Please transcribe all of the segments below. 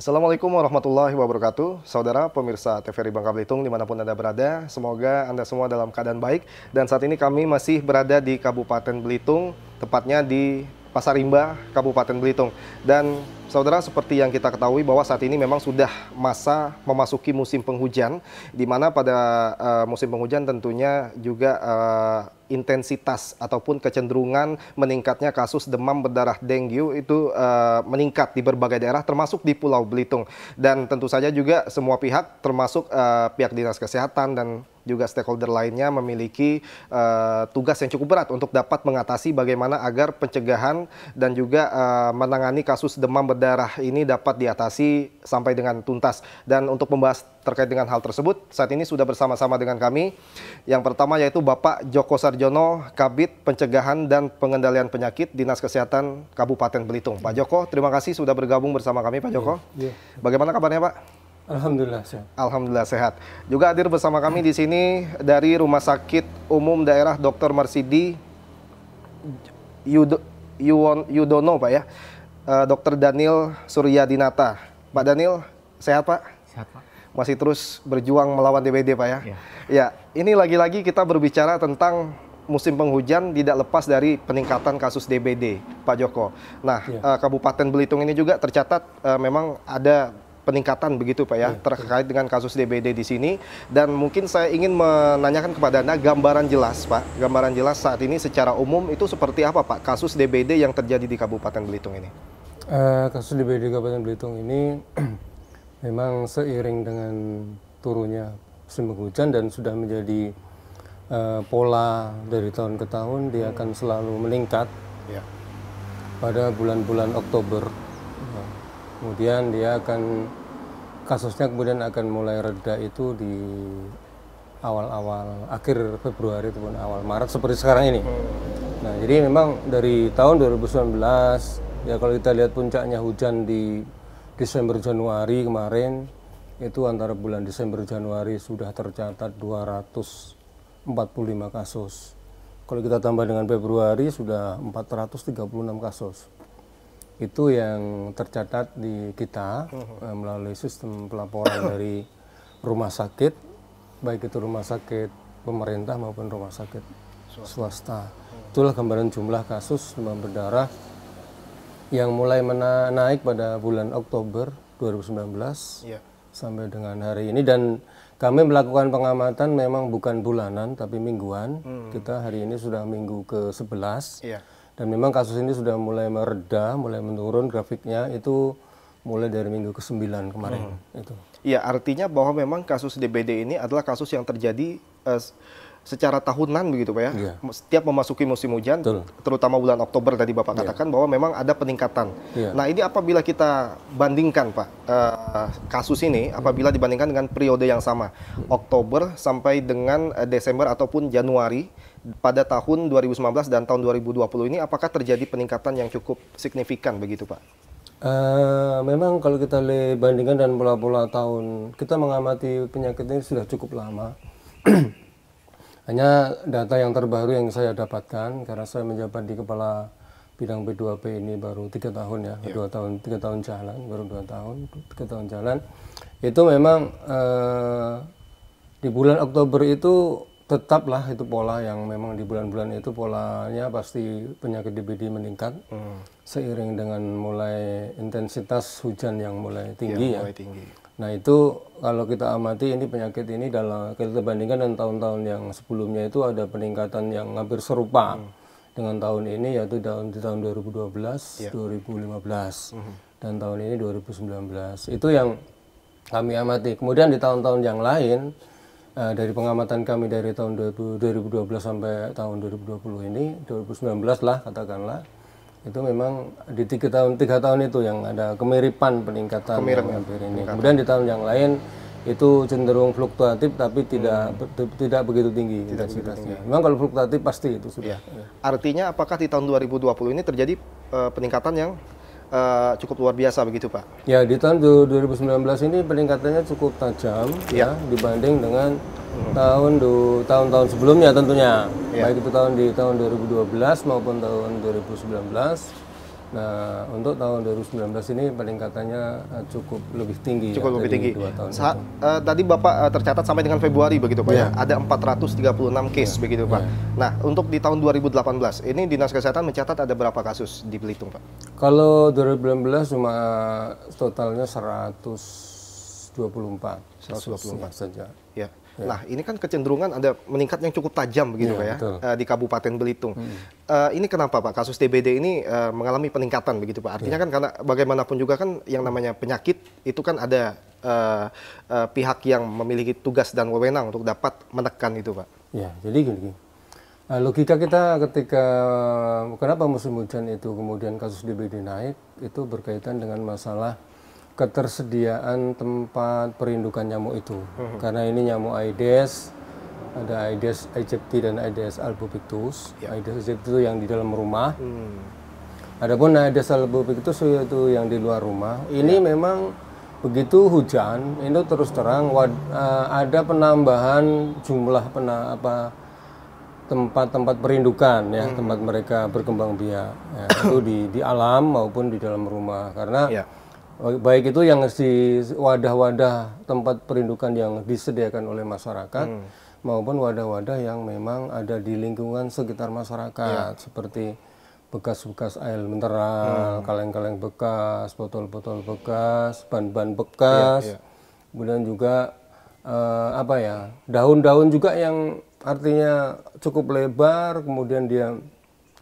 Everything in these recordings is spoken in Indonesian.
Assalamualaikum warahmatullahi wabarakatuh Saudara pemirsa TVRI Bangka Belitung dimanapun Anda berada Semoga Anda semua dalam keadaan baik Dan saat ini kami masih berada di Kabupaten Belitung Tepatnya di Pasar Rimba, Kabupaten Belitung. Dan saudara seperti yang kita ketahui bahwa saat ini memang sudah masa memasuki musim penghujan, di mana pada uh, musim penghujan tentunya juga uh, intensitas ataupun kecenderungan meningkatnya kasus demam berdarah dengue itu uh, meningkat di berbagai daerah termasuk di Pulau Belitung dan tentu saja juga semua pihak termasuk uh, pihak dinas kesehatan dan juga stakeholder lainnya memiliki uh, tugas yang cukup berat untuk dapat mengatasi bagaimana agar pencegahan dan juga uh, menangani kasus demam berdarah ini dapat diatasi sampai dengan tuntas. Dan untuk membahas terkait dengan hal tersebut, saat ini sudah bersama-sama dengan kami. Yang pertama yaitu Bapak Joko Sarjono, Kabit Pencegahan dan Pengendalian Penyakit Dinas Kesehatan Kabupaten Belitung. Pak Joko, terima kasih sudah bergabung bersama kami, Pak Joko. Iya, iya. Bagaimana kabarnya, Pak? Alhamdulillah sehat. Alhamdulillah sehat. Juga hadir bersama kami di sini dari Rumah Sakit Umum Daerah Dr. Marsidi Yudo, Yuwon, Yudono Pak ya. Eh, Dr. Daniel Suryadinata. Pak Daniel, sehat Pak? Sehat Pak. Masih terus berjuang melawan DBD Pak ya? Ya, ya ini lagi-lagi kita berbicara tentang musim penghujan tidak lepas dari peningkatan kasus DBD, Pak Joko. Nah, ya. Kabupaten Belitung ini juga tercatat eh, memang ada peningkatan begitu Pak ya, ya terkait dengan kasus DBD di sini dan mungkin saya ingin menanyakan kepada Anda gambaran jelas Pak, gambaran jelas saat ini secara umum itu seperti apa Pak kasus DBD yang terjadi di Kabupaten Belitung ini? Uh, kasus DBD Kabupaten Belitung ini memang seiring dengan turunnya musim hujan dan sudah menjadi uh, pola dari tahun ke tahun dia hmm. akan selalu meningkat ya. pada bulan-bulan Oktober. Hmm. Kemudian dia akan kasusnya kemudian akan mulai reda itu di awal-awal akhir Februari ataupun awal Maret seperti sekarang ini. Hmm. Nah, jadi memang dari tahun 2019 ya kalau kita lihat puncaknya hujan di Desember Januari kemarin itu antara bulan Desember Januari sudah tercatat 245 kasus. Kalau kita tambah dengan Februari sudah 436 kasus itu yang tercatat di kita uh, melalui sistem pelaporan dari rumah sakit, baik itu rumah sakit pemerintah maupun rumah sakit swasta. Mhm. Itulah gambaran jumlah kasus demam berdarah yang mulai menaik pada bulan Oktober 2019 yeah. sampai dengan hari ini dan kami melakukan pengamatan memang bukan bulanan tapi mingguan. Hmm. Kita hari ini sudah minggu ke-11. Yeah dan memang kasus ini sudah mulai mereda, mulai menurun grafiknya itu mulai dari minggu ke-9 kemarin hmm. itu. Iya, artinya bahwa memang kasus DBD ini adalah kasus yang terjadi uh, secara tahunan begitu Pak ya. Yeah. Setiap memasuki musim hujan, Betul. terutama bulan Oktober tadi Bapak yeah. katakan bahwa memang ada peningkatan. Yeah. Nah, ini apabila kita bandingkan Pak uh, kasus ini apabila dibandingkan dengan periode yang sama, hmm. Oktober sampai dengan eh, Desember ataupun Januari pada tahun 2019 dan tahun 2020 ini apakah terjadi peningkatan yang cukup signifikan begitu Pak? Uh, memang kalau kita bandingkan dan pola-pola tahun, kita mengamati penyakit ini sudah cukup lama. Hanya data yang terbaru yang saya dapatkan karena saya menjabat di kepala bidang B2P ini baru tiga tahun ya, yeah. dua tahun tiga tahun jalan, baru dua tahun tiga tahun jalan. Itu memang uh, di bulan Oktober itu tetaplah itu pola yang memang di bulan-bulan itu polanya pasti penyakit DBD meningkat hmm. seiring dengan mulai intensitas hujan yang mulai tinggi ya. Mulai tinggi. Nah itu kalau kita amati ini penyakit ini dalam kita bandingkan dengan tahun-tahun yang sebelumnya itu ada peningkatan yang hampir serupa hmm. dengan tahun ini yaitu tahun di tahun 2012, yeah. 2015 hmm. dan tahun ini 2019. Itu yang kami amati. Kemudian di tahun-tahun yang lain Eh, dari pengamatan kami dari tahun dua 2012 sampai tahun 2020 ini 2019 lah katakanlah itu memang di tiga tahun tiga tahun itu yang ada kemiripan peningkatan kemiripan hampir ini. Peningkatan. Kemudian di tahun yang lain itu cenderung fluktuatif tapi tidak hmm. tidak begitu tinggi intensitasnya. Memang kalau fluktuatif pasti itu sudah. Ya. Ya. Artinya apakah di tahun 2020 ini terjadi uh, peningkatan yang uh, cukup luar biasa begitu Pak. Ya di tahun 2019 ini peningkatannya cukup tajam ya, ya dibanding dengan hmm. tahun tahun tahun-tahun sebelumnya tentunya. Ya. Baik itu tahun di tahun 2012 maupun tahun 2019 Nah, untuk tahun 2019 ini peningkatannya eh, cukup lebih tinggi. Ya, cukup ya, lebih tinggi. Dua tahun Sa uh, tadi Bapak uh, tercatat sampai dengan Februari begitu Pak yeah. ya. Iya. Ada 436 iya. case yeah. begitu Pak. Yeah. Nah, untuk di tahun 2018 ini Dinas Kesehatan mencatat ada berapa kasus di Belitung Pak? Kalau 2019 cuma totalnya 124. 124 saja. Ya. Nah, ini kan kecenderungan ada meningkat yang cukup tajam begitu ya, ya eh, di Kabupaten Belitung. Hmm. Uh, ini kenapa Pak? Kasus DBD ini uh, mengalami peningkatan begitu Pak. Artinya ya. kan karena bagaimanapun juga kan yang namanya penyakit itu kan ada uh, uh, pihak yang memiliki tugas dan wewenang untuk dapat menekan itu Pak. Ya, jadi gini. logika kita ketika kenapa musim hujan itu kemudian kasus DBD naik itu berkaitan dengan masalah ketersediaan tempat perindukan nyamuk itu. Hmm. Karena ini nyamuk Aedes, ada Aedes aegypti dan Aedes albopictus. Yeah. Aedes aegypti itu yang di dalam rumah. mm. Adapun Aedes albopictus itu yang di luar rumah. Ini yeah. memang begitu hujan itu terus terang wad, uh, ada penambahan jumlah pena, apa tempat-tempat perindukan ya hmm. tempat mereka berkembang biak ya, itu di di alam maupun di dalam rumah karena yeah baik itu yang di wadah-wadah tempat perindukan yang disediakan oleh masyarakat hmm. maupun wadah-wadah yang memang ada di lingkungan sekitar masyarakat ya. seperti bekas-bekas air mineral, hmm. kaleng-kaleng bekas, botol-botol bekas, ban-ban bekas, ya, ya. kemudian juga uh, apa ya daun-daun juga yang artinya cukup lebar, kemudian dia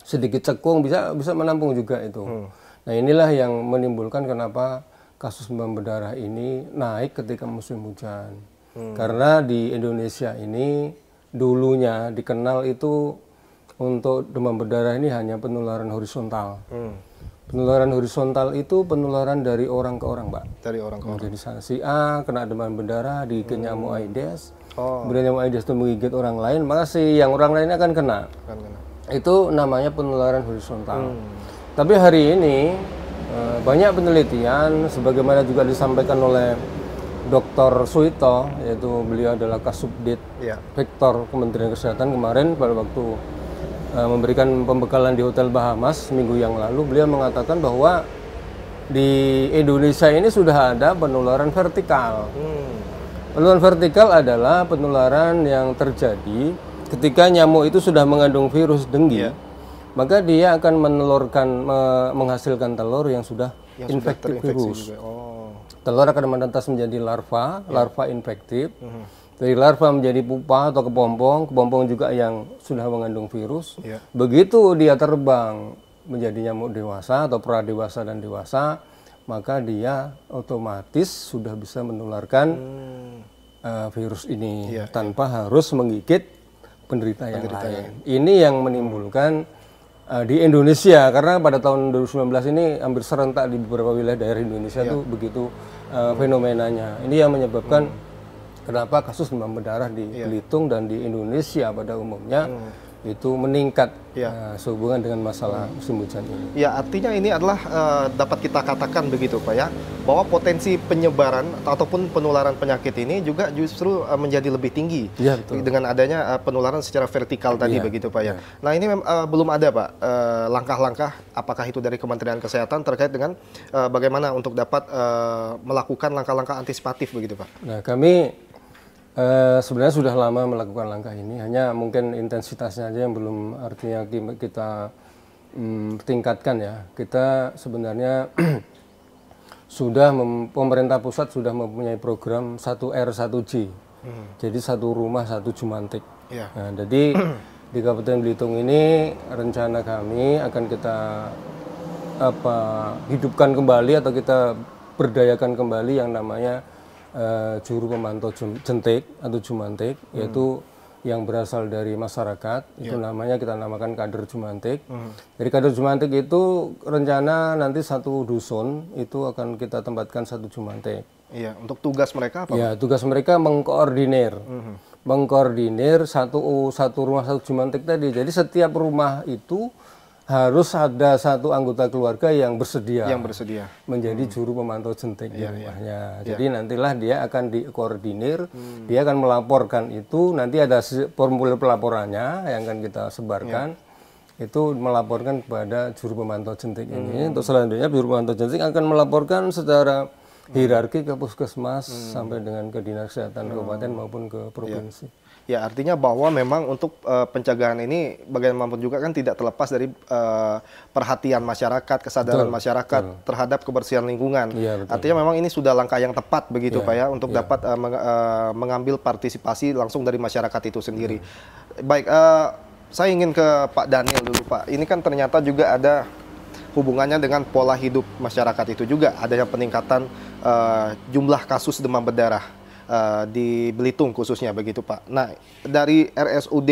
sedikit cekung bisa bisa menampung juga itu. Hmm. Nah inilah yang menimbulkan kenapa kasus demam berdarah ini naik ketika musim hujan. Hmm. Karena di Indonesia ini dulunya dikenal itu untuk demam berdarah ini hanya penularan horizontal. Hmm. Penularan horizontal itu penularan dari orang ke orang, Pak. Dari orang ke orang. Jadi si A kena demam berdarah di hmm. nyamuk Aedes. Oh. Kemudian nyamuk Aedes itu menggigit orang lain, maka si yang orang lain akan kena. Akan kena. Itu namanya penularan horizontal. Hmm. Tapi hari ini eh, banyak penelitian sebagaimana juga disampaikan oleh Dr. Suito yaitu beliau adalah Kasubdit ya. Vektor Kementerian Kesehatan kemarin pada waktu eh, memberikan pembekalan di Hotel Bahamas minggu yang lalu beliau mengatakan bahwa di Indonesia ini sudah ada penularan vertikal. Hmm. Penularan vertikal adalah penularan yang terjadi ketika nyamuk itu sudah mengandung virus denggi. Yeah maka dia akan menelurkan me menghasilkan telur yang sudah yang infektif sudah virus. Oh. Telur akan menetas menjadi larva, yeah. larva infektif. Mm -hmm. Dari larva menjadi pupa atau kepompong, kepompong juga yang sudah mengandung virus. Yeah. Begitu dia terbang menjadi nyamuk dewasa atau dewasa dan dewasa, maka dia otomatis sudah bisa menularkan hmm. uh, virus ini yeah, ya. tanpa yeah. harus menggigit penderita, penderita yang lain. Yang... Ini yang menimbulkan hmm uh, di Indonesia karena pada tahun 2019 ini hampir serentak di beberapa wilayah daerah Indonesia itu ya. begitu uh, fenomenanya. Ini yang menyebabkan hmm. kenapa kasus demam berdarah di ya. Belitung dan di Indonesia pada umumnya hmm itu meningkat ya. uh, sehubungan dengan masalah musim hujan ini. Ya, artinya ini adalah uh, dapat kita katakan begitu Pak ya, bahwa potensi penyebaran ataupun penularan penyakit ini juga justru uh, menjadi lebih tinggi ya, betul. dengan adanya uh, penularan secara vertikal tadi ya. begitu Pak ya. ya. Nah, ini uh, belum ada Pak langkah-langkah uh, apakah itu dari Kementerian Kesehatan terkait dengan uh, bagaimana untuk dapat uh, melakukan langkah-langkah antisipatif begitu Pak. Nah, kami Uh, sebenarnya sudah lama melakukan langkah ini, hanya mungkin intensitasnya aja yang belum artinya kita um, tingkatkan ya. Kita sebenarnya sudah mem, pemerintah pusat sudah mempunyai program 1R 1G. Hmm. Jadi satu rumah satu jumantik. Yeah. Nah, jadi di Kabupaten Belitung ini rencana kami akan kita apa hidupkan kembali atau kita berdayakan kembali yang namanya uh, juru pemantau jentik atau jumantik hmm. yaitu yang berasal dari masyarakat yeah. itu namanya kita namakan kader jumantik. Hmm. Jadi kader jumantik itu rencana nanti satu dusun itu akan kita tempatkan satu jumantik. Iya, yeah. untuk tugas mereka apa? Ya, tugas mereka mengkoordinir. Hmm. Mengkoordinir satu satu rumah satu jumantik tadi. Jadi setiap rumah itu harus ada satu anggota keluarga yang bersedia yang bersedia menjadi hmm. juru pemantau centeng yeah, di iya, iya. rumahnya. Yeah. Jadi yeah. nantilah dia akan dikoordinir, hmm. dia akan melaporkan itu. Nanti ada formulir pelaporannya yang akan kita sebarkan. Yeah itu melaporkan kepada juru pemantau jentik hmm. ini. Untuk selanjutnya juru pemantau jentik akan melaporkan secara hmm. hierarki ke puskesmas hmm. sampai dengan ke dinas kesehatan hmm. kabupaten maupun ke iya. provinsi. Ya. Ya artinya bahwa memang untuk uh, pencegahan ini bagaimanapun juga kan tidak terlepas dari uh, perhatian masyarakat, kesadaran betul, masyarakat betul. terhadap kebersihan lingkungan. Ya, betul. Artinya memang ini sudah langkah yang tepat begitu ya, Pak ya untuk ya. dapat uh, meng, uh, mengambil partisipasi langsung dari masyarakat itu sendiri. Ya. Baik, uh, saya ingin ke Pak Daniel dulu Pak. Ini kan ternyata juga ada hubungannya dengan pola hidup masyarakat itu juga adanya peningkatan uh, jumlah kasus demam berdarah uh, di Belitung khususnya begitu Pak. Nah dari RSUD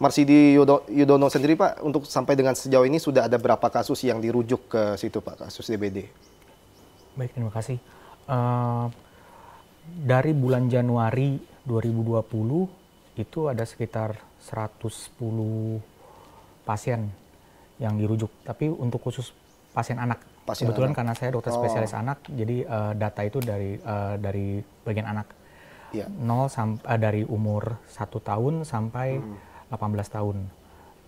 Marsidi Yudo, Yudono sendiri Pak untuk sampai dengan sejauh ini sudah ada berapa kasus yang dirujuk ke situ Pak kasus DBD? Baik terima kasih. Uh, dari bulan Januari 2020 itu ada sekitar 110 pasien yang dirujuk. Tapi untuk khusus pasien anak. Pasien Kebetulan anak. karena saya dokter spesialis oh. anak, jadi uh, data itu dari uh, dari bagian anak yeah. 0 sampai eh, dari umur satu tahun sampai hmm. 18 tahun.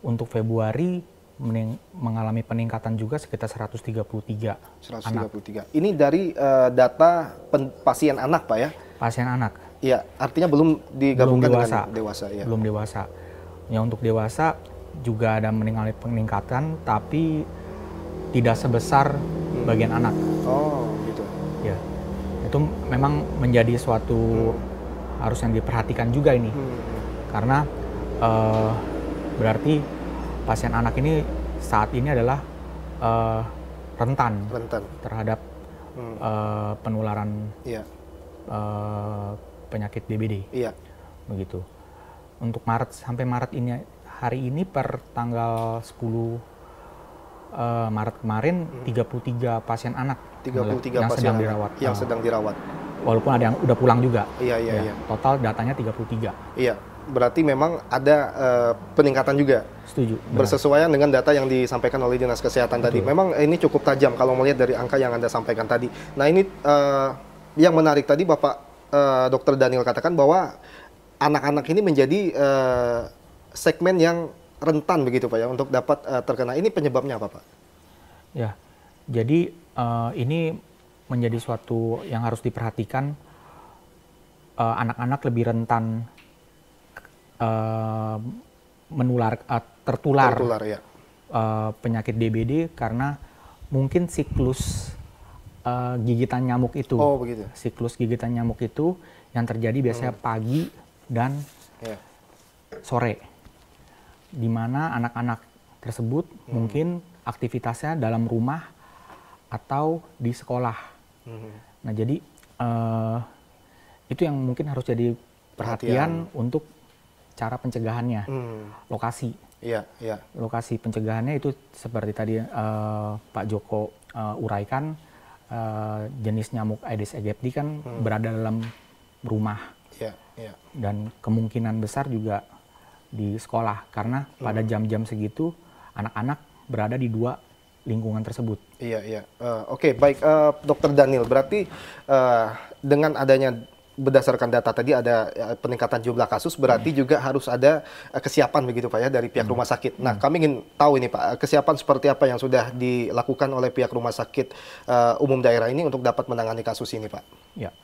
Untuk Februari mening, mengalami peningkatan juga sekitar 133. 133. Anak. Ini dari uh, data pasien anak, Pak ya? Pasien anak. Iya, artinya belum digabungkan belum dewasa. dengan dewasa ya. Belum dewasa. Ya untuk dewasa juga ada mengalami peningkatan tapi tidak sebesar hmm. bagian anak. Oh, gitu. Ya. Itu memang menjadi suatu hmm harus yang diperhatikan juga ini hmm. karena uh, berarti pasien anak ini saat ini adalah uh, rentan, rentan terhadap hmm. uh, penularan yeah. Iya. uh, penyakit DBD yeah. begitu untuk Maret sampai Maret ini hari ini per tanggal 10 uh, Maret kemarin hmm. 33 pasien anak 33 yang pasien sedang dirawat. Yang sedang dirawat walaupun ada yang udah pulang juga. Iya iya ya, iya. Total datanya 33. Iya. Berarti memang ada uh, peningkatan juga. Setuju. Benar. Bersesuaian dengan data yang disampaikan oleh Dinas Kesehatan Betul. tadi. Memang ini cukup tajam kalau melihat dari angka yang Anda sampaikan tadi. Nah, ini uh, yang menarik tadi Bapak uh, eh, Dr. Daniel katakan bahwa anak-anak ini menjadi uh, segmen yang rentan begitu Pak ya untuk dapat uh, terkena. Ini penyebabnya apa Pak? Ya. Jadi uh, ini menjadi suatu yang harus diperhatikan eh, anak-anak uh, lebih rentan uh, menular uh, tertular, tertular ya. uh, penyakit DBD karena mungkin siklus uh, gigitan nyamuk itu oh, begitu. siklus gigitan nyamuk itu yang terjadi biasanya hmm. pagi dan yeah. sore di mana anak-anak tersebut hmm. mungkin aktivitasnya dalam rumah atau di sekolah Hmm. Nah jadi uh, itu yang mungkin harus jadi perhatian, perhatian untuk cara pencegahannya, hmm. lokasi. Iya, iya. Lokasi pencegahannya itu seperti tadi uh, Pak Joko uh, uraikan uh, jenis nyamuk Aedes aegypti kan hmm. berada dalam rumah. Iya, iya. Dan kemungkinan besar juga di sekolah karena hmm. pada mm. jam-jam segitu anak-anak berada di dua lingkungan tersebut. Iya iya. Uh, Oke okay, baik uh, Dokter Daniel berarti uh, dengan adanya berdasarkan data tadi ada peningkatan jumlah kasus berarti hmm. juga harus ada kesiapan begitu Pak ya dari pihak hmm. rumah sakit. Nah, hmm. kami ingin tahu ini Pak, kesiapan seperti apa yang sudah dilakukan oleh pihak rumah sakit uh, umum daerah ini untuk dapat menangani kasus ini Pak. Ya.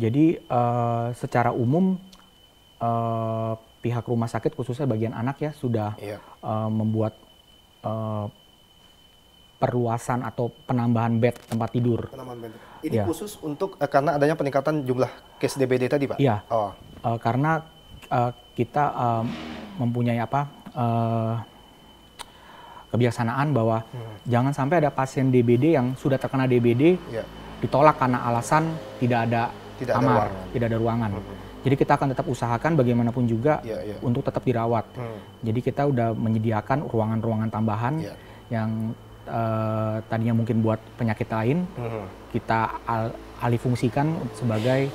Jadi uh, secara umum uh, pihak rumah sakit khususnya bagian anak ya sudah yeah. Iya. Uh, membuat uh, perluasan atau penambahan bed tempat tidur. Penambahan bed. Ini ya. khusus untuk uh, karena adanya peningkatan jumlah case DBD tadi, Pak. Iya. Oh. Uh, karena uh, kita uh, mempunyai apa uh, kebiasaan bahwa hmm. jangan sampai ada pasien DBD yang sudah terkena DBD yeah. ditolak karena alasan tidak ada tidak kamar, ada tidak ada ruangan. Hmm. Jadi kita akan tetap usahakan bagaimanapun juga yeah, yeah. untuk tetap dirawat. Hmm. Jadi kita sudah menyediakan ruangan-ruangan tambahan yeah. yang uh, eh, tadinya mungkin buat penyakit lain hmm. kita al alih fungsikan sebagai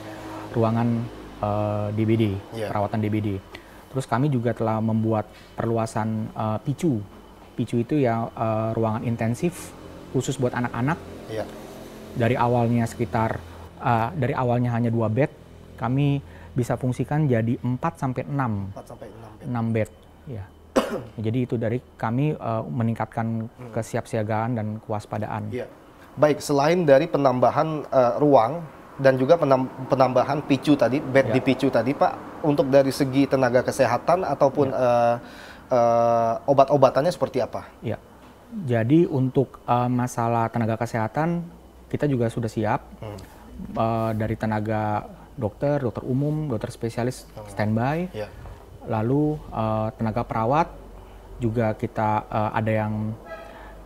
ruangan uh, eh, DBD yeah. perawatan DBD. Terus kami juga telah membuat perluasan uh, picu. Picu itu ya uh, ruangan intensif khusus buat anak-anak. Yeah. Dari awalnya sekitar uh, dari awalnya hanya dua bed, kami bisa fungsikan jadi 4 sampai 6. 4 sampai 6 bed. 6 bed. Ya. Jadi itu dari kami uh, meningkatkan hmm. kesiapsiagaan dan kewaspadaan. Ya. Baik, selain dari penambahan uh, ruang dan juga penambahan picu tadi, bed ya. picu tadi, Pak, untuk dari segi tenaga kesehatan ataupun ya. uh, uh, obat-obatannya seperti apa? Ya. Jadi untuk uh, masalah tenaga kesehatan kita juga sudah siap hmm. uh, dari tenaga dokter, dokter umum, dokter spesialis hmm. standby. Ya lalu uh, tenaga perawat juga kita uh, ada yang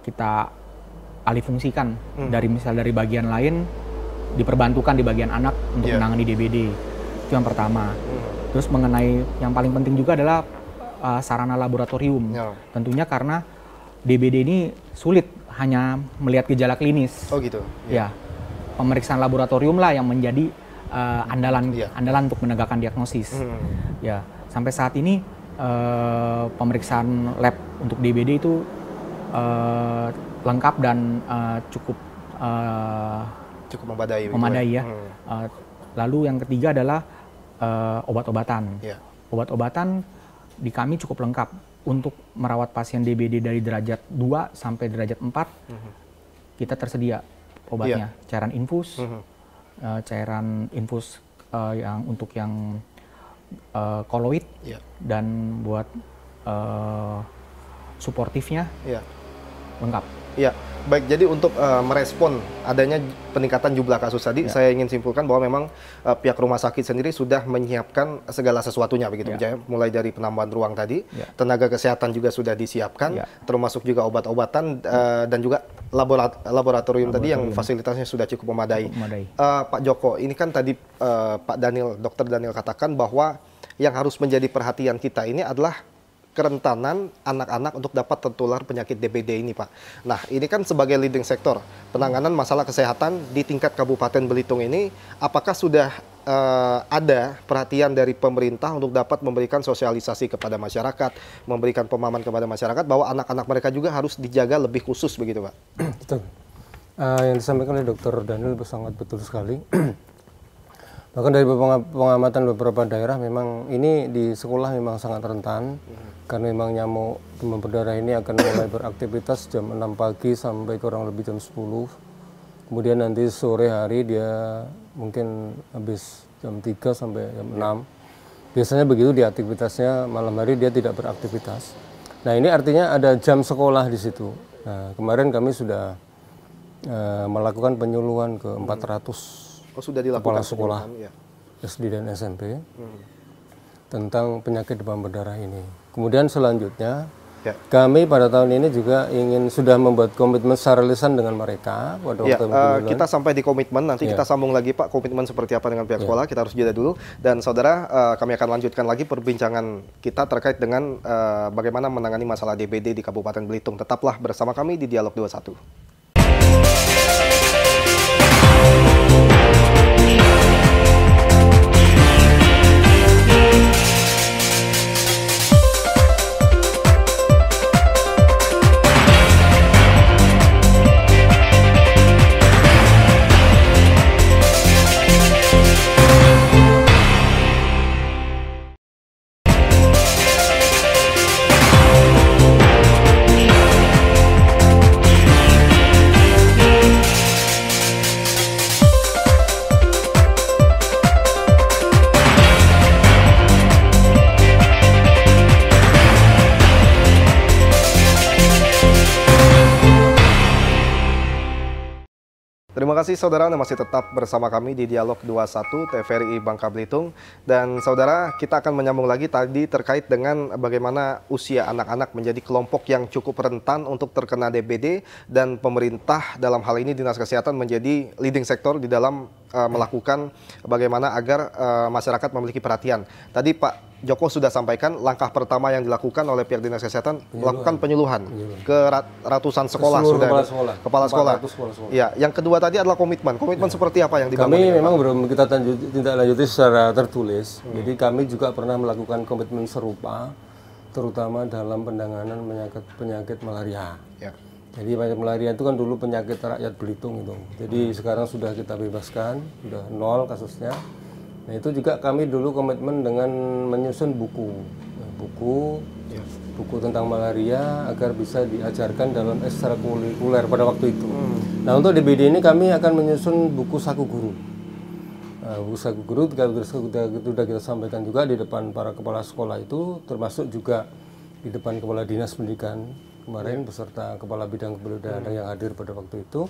kita alih fungsikan hmm. dari misal dari bagian lain diperbantukan di bagian anak untuk yeah. menangani DBD itu yang pertama hmm. terus mengenai yang paling penting juga adalah uh, sarana laboratorium yeah. tentunya karena DBD ini sulit hanya melihat gejala klinis oh gitu yeah. ya pemeriksaan laboratorium lah yang menjadi uh, andalan yeah. andalan untuk menegakkan diagnosis hmm. ya Sampai saat ini uh, pemeriksaan lab untuk DBD itu uh, lengkap dan uh, cukup uh, cukup memadai. Ya? Memadai ya. Hmm. Uh, lalu yang ketiga adalah uh, obat-obatan. Yeah. Obat-obatan di kami cukup lengkap untuk merawat pasien DBD dari derajat 2 sampai derajat 4. Mm -hmm. Kita tersedia obatnya, yeah. cairan infus, mm -hmm. uh, cairan infus uh, yang untuk yang uh, koloid yeah. dan buat uh, suportifnya yeah. lengkap. Ya Baik, jadi untuk uh, merespon adanya peningkatan jumlah kasus tadi, ya. saya ingin simpulkan bahwa memang uh, pihak rumah sakit sendiri sudah menyiapkan segala sesuatunya begitu, ya. mulai dari penambahan ruang tadi, ya. tenaga kesehatan juga sudah disiapkan, ya. termasuk juga obat-obatan uh, dan juga laborat laboratorium, laboratorium tadi yang fasilitasnya sudah cukup memadai. Cukup memadai. Uh, Pak Joko, ini kan tadi uh, Pak Daniel, Dokter Daniel katakan bahwa yang harus menjadi perhatian kita ini adalah kerentanan anak-anak untuk dapat tertular penyakit DBD ini, Pak. Nah, ini kan sebagai leading sektor penanganan masalah kesehatan di tingkat Kabupaten Belitung ini, apakah sudah uh, ada perhatian dari pemerintah untuk dapat memberikan sosialisasi kepada masyarakat, memberikan pemahaman kepada masyarakat bahwa anak-anak mereka juga harus dijaga lebih khusus begitu, Pak? Betul. Uh, yang disampaikan oleh Dr. Daniel sangat betul sekali. bahkan dari pengamatan beberapa daerah memang ini di sekolah memang sangat rentan hmm. karena memang nyamuk demam berdarah ini akan mulai beraktivitas jam 6 pagi sampai kurang lebih jam 10 kemudian nanti sore hari dia mungkin habis jam 3 sampai jam 6 ya. biasanya begitu di aktivitasnya malam hari dia tidak beraktivitas nah ini artinya ada jam sekolah di situ nah kemarin kami sudah uh, melakukan penyuluhan ke 400 hmm. Oh, sudah dilakukan. Kepala sekolah ya. SD dan SMP hmm. tentang penyakit demam berdarah ini. Kemudian selanjutnya ya. kami pada tahun ini juga ingin sudah membuat komitmen secara lisan dengan mereka pada ya, uh, kita sampai di komitmen nanti ya. kita sambung lagi Pak komitmen seperti apa dengan pihak ya. sekolah kita harus jeda dulu dan saudara uh, kami akan lanjutkan lagi perbincangan kita terkait dengan uh, bagaimana menangani masalah DBD di Kabupaten Belitung tetaplah bersama kami di Dialog 21. kasih saudara Anda masih tetap bersama kami di Dialog 21 TVRI Bangka Belitung. Dan saudara, kita akan menyambung lagi tadi terkait dengan bagaimana usia anak-anak menjadi kelompok yang cukup rentan untuk terkena DBD dan pemerintah dalam hal ini Dinas Kesehatan menjadi leading sektor di dalam uh, melakukan bagaimana agar uh, masyarakat memiliki perhatian. Tadi Pak Joko sudah sampaikan langkah pertama yang dilakukan oleh pihak dinas kesehatan penyuluhan. melakukan penyuluhan, penyuluhan ke ratusan sekolah sudah kepala sekolah. Kepala sekolah. sekolah. sekolah. Ya, yang kedua tadi adalah komitmen. Komitmen ya. seperti apa yang dibangun? Kami memang belum kita tindak lanjuti secara tertulis. Hmm. Jadi kami juga pernah melakukan komitmen serupa, terutama dalam pendanganan penyakit penyakit malaria. Ya. Jadi penyakit malaria itu kan dulu penyakit rakyat Belitung itu. Jadi hmm. sekarang sudah kita bebaskan, sudah nol kasusnya Nah itu juga kami dulu komitmen dengan menyusun buku, nah, buku, ya. buku tentang malaria agar bisa diajarkan dalam ekstrakurikuler pada waktu itu. Hmm. Nah untuk DBD ini kami akan menyusun buku saku guru. Nah, buku saku guru sudah kita, kita sampaikan juga di depan para kepala sekolah itu, termasuk juga di depan kepala dinas pendidikan kemarin ya. beserta kepala bidang kepala hmm. yang hadir pada waktu itu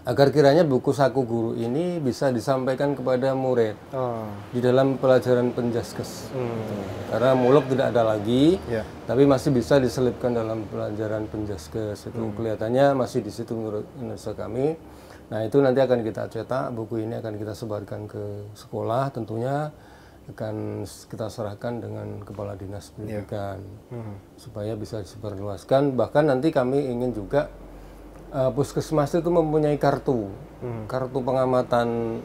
agar kiranya buku saku guru ini bisa disampaikan kepada murid oh. di dalam pelajaran penjaskes hmm. karena muluk tidak ada lagi yeah. tapi masih bisa diselipkan dalam pelajaran penjaskes itu hmm. kelihatannya masih di situ menurut Indonesia kami nah itu nanti akan kita cetak buku ini akan kita sebarkan ke sekolah tentunya akan kita serahkan dengan kepala dinas ya. pendidikan yeah. hmm. supaya bisa diperluaskan bahkan nanti kami ingin juga uh, puskesmas itu mempunyai kartu hmm. kartu pengamatan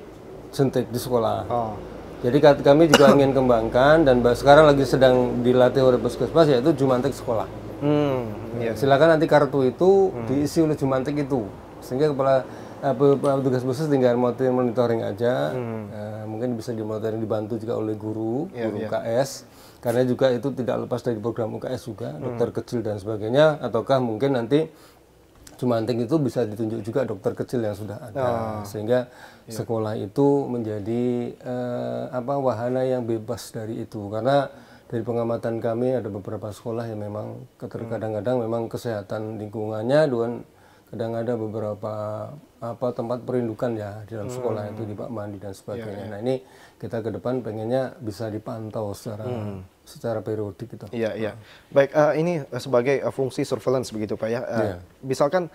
suntik di sekolah. Oh. Jadi kami juga ingin kembangkan dan sekarang lagi sedang dilatih oleh puskesmas yaitu jumantik sekolah. Hmm, iya. Silakan nanti kartu itu hmm. diisi oleh jumantik itu sehingga kepala eh, petugas uh, khusus tinggal monitoring aja hmm. uh, mungkin bisa dimonitoring dibantu juga oleh guru yeah, guru yeah. KS karena juga itu tidak lepas dari program UKS juga hmm. dokter kecil dan sebagainya ataukah mungkin nanti Cumanting itu bisa ditunjuk juga dokter kecil yang sudah ada, oh. sehingga yeah. sekolah itu menjadi uh, apa wahana yang bebas dari itu. Karena dari pengamatan kami ada beberapa sekolah yang memang kadang-kadang memang kesehatan lingkungannya, dan kadang ada beberapa apa tempat perindukan ya di dalam sekolah hmm. itu di pak mandi dan iya, sebagainya. Yeah, yeah. Nah ini kita ke depan pengennya bisa dipantau secara hmm secara periodik gitu. Iya, iya. Baik, uh, ini sebagai uh, fungsi surveillance begitu Pak ya. Uh, eh, yeah. Misalkan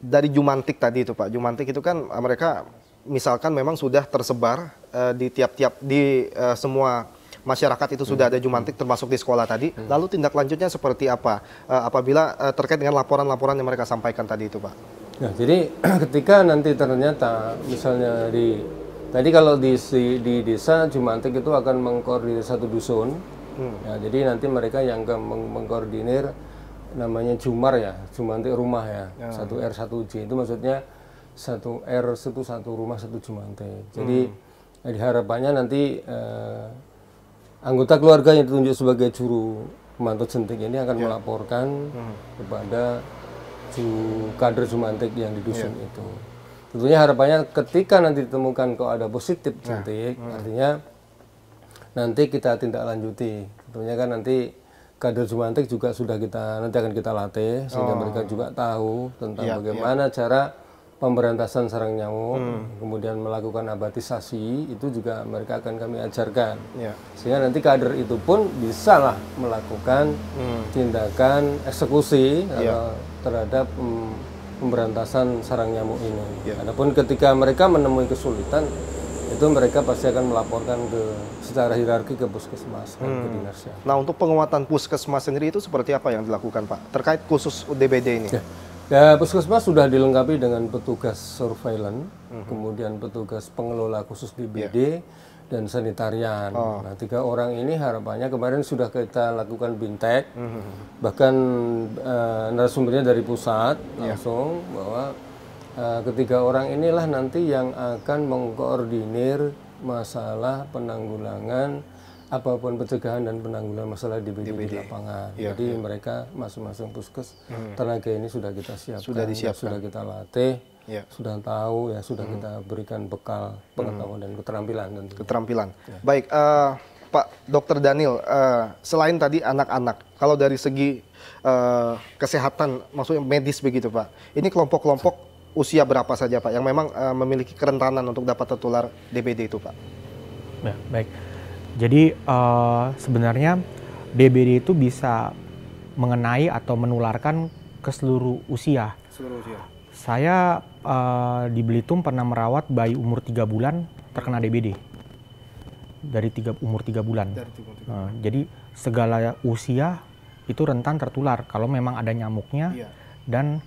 dari Jumantik tadi itu Pak, Jumantik itu kan mereka misalkan memang sudah tersebar uh, di tiap-tiap di uh, semua masyarakat itu sudah hmm. ada jumantik hmm. termasuk di sekolah tadi. Hmm. Lalu tindak lanjutnya seperti apa uh, apabila uh, terkait dengan laporan-laporan yang mereka sampaikan tadi itu, Pak? Nah, jadi ketika nanti ternyata misalnya di tadi kalau di di desa jumantik itu akan mengkoordinir satu dusun Hmm. Ya, jadi nanti mereka yang meng mengkoordinir namanya Jumar ya, Jumantik rumah ya. ya. Satu hmm. R satu J itu maksudnya satu R satu satu rumah satu Jumantik. Jadi hmm. ya, harapannya nanti eh, anggota keluarga yang ditunjuk sebagai juru pemantau jentik ini akan yeah. melaporkan hmm. kepada ju kader Jumantik yang di dusun yeah. itu. Tentunya harapannya ketika nanti ditemukan kok ada positif nah. jentik, nah. hmm. artinya nanti kita tindak lanjuti. Tentunya kan nanti kader Jumantik juga sudah kita nanti akan kita latih sehingga oh. mereka juga tahu tentang ya, bagaimana ya. cara pemberantasan sarang nyamuk, hmm. kemudian melakukan abatisasi itu juga mereka akan kami ajarkan. Ya. Sehingga nanti kader itu pun bisa lah melakukan hmm. tindakan eksekusi ya. terhadap hmm, pemberantasan sarang nyamuk ini. Ya. Adapun ketika mereka menemui kesulitan itu mereka pasti akan melaporkan ke secara hierarki ke puskesmas kan, hmm. ke dinasnya. Nah untuk penguatan puskesmas sendiri itu seperti apa yang dilakukan Pak terkait khusus DBD ini? Ya. Ya, puskesmas sudah dilengkapi dengan petugas surveillance, mm-hmm. kemudian petugas pengelola khusus DBD yeah. dan sanitarian. Oh. Nah, tiga orang ini harapannya kemarin sudah kita lakukan bintek, mm-hmm. Hmm, hmm. bahkan uh, narasumbernya dari pusat ya. langsung yeah. bahwa Eh, ketiga orang inilah nanti yang akan mengkoordinir masalah penanggulangan apapun pencegahan dan penanggulangan masalah di DBD. di lapangan. Ya, Jadi ya. mereka masing-masing puskes hmm. tenaga ini sudah kita siapkan, sudah, disiapkan. sudah kita latih, ya. sudah tahu ya sudah hmm. kita berikan bekal pengetahuan hmm. dan keterampilan dan keterampilan. Ya. Baik, uh, Pak Dokter Daniel, uh, selain tadi anak-anak, kalau dari segi uh, kesehatan, maksudnya medis begitu Pak, ini kelompok-kelompok usia berapa saja Pak yang memang uh, memiliki kerentanan untuk dapat tertular DBD itu Pak? Ya, baik. Jadi uh, sebenarnya DBD itu bisa mengenai atau menularkan ke seluruh usia. Seluruh usia. Saya uh, di Belitung pernah merawat bayi umur 3 bulan terkena DBD. Dari tiga, umur 3 bulan. Dari tiga tiga. Nah, jadi segala usia itu rentan tertular kalau memang ada nyamuknya iya. dan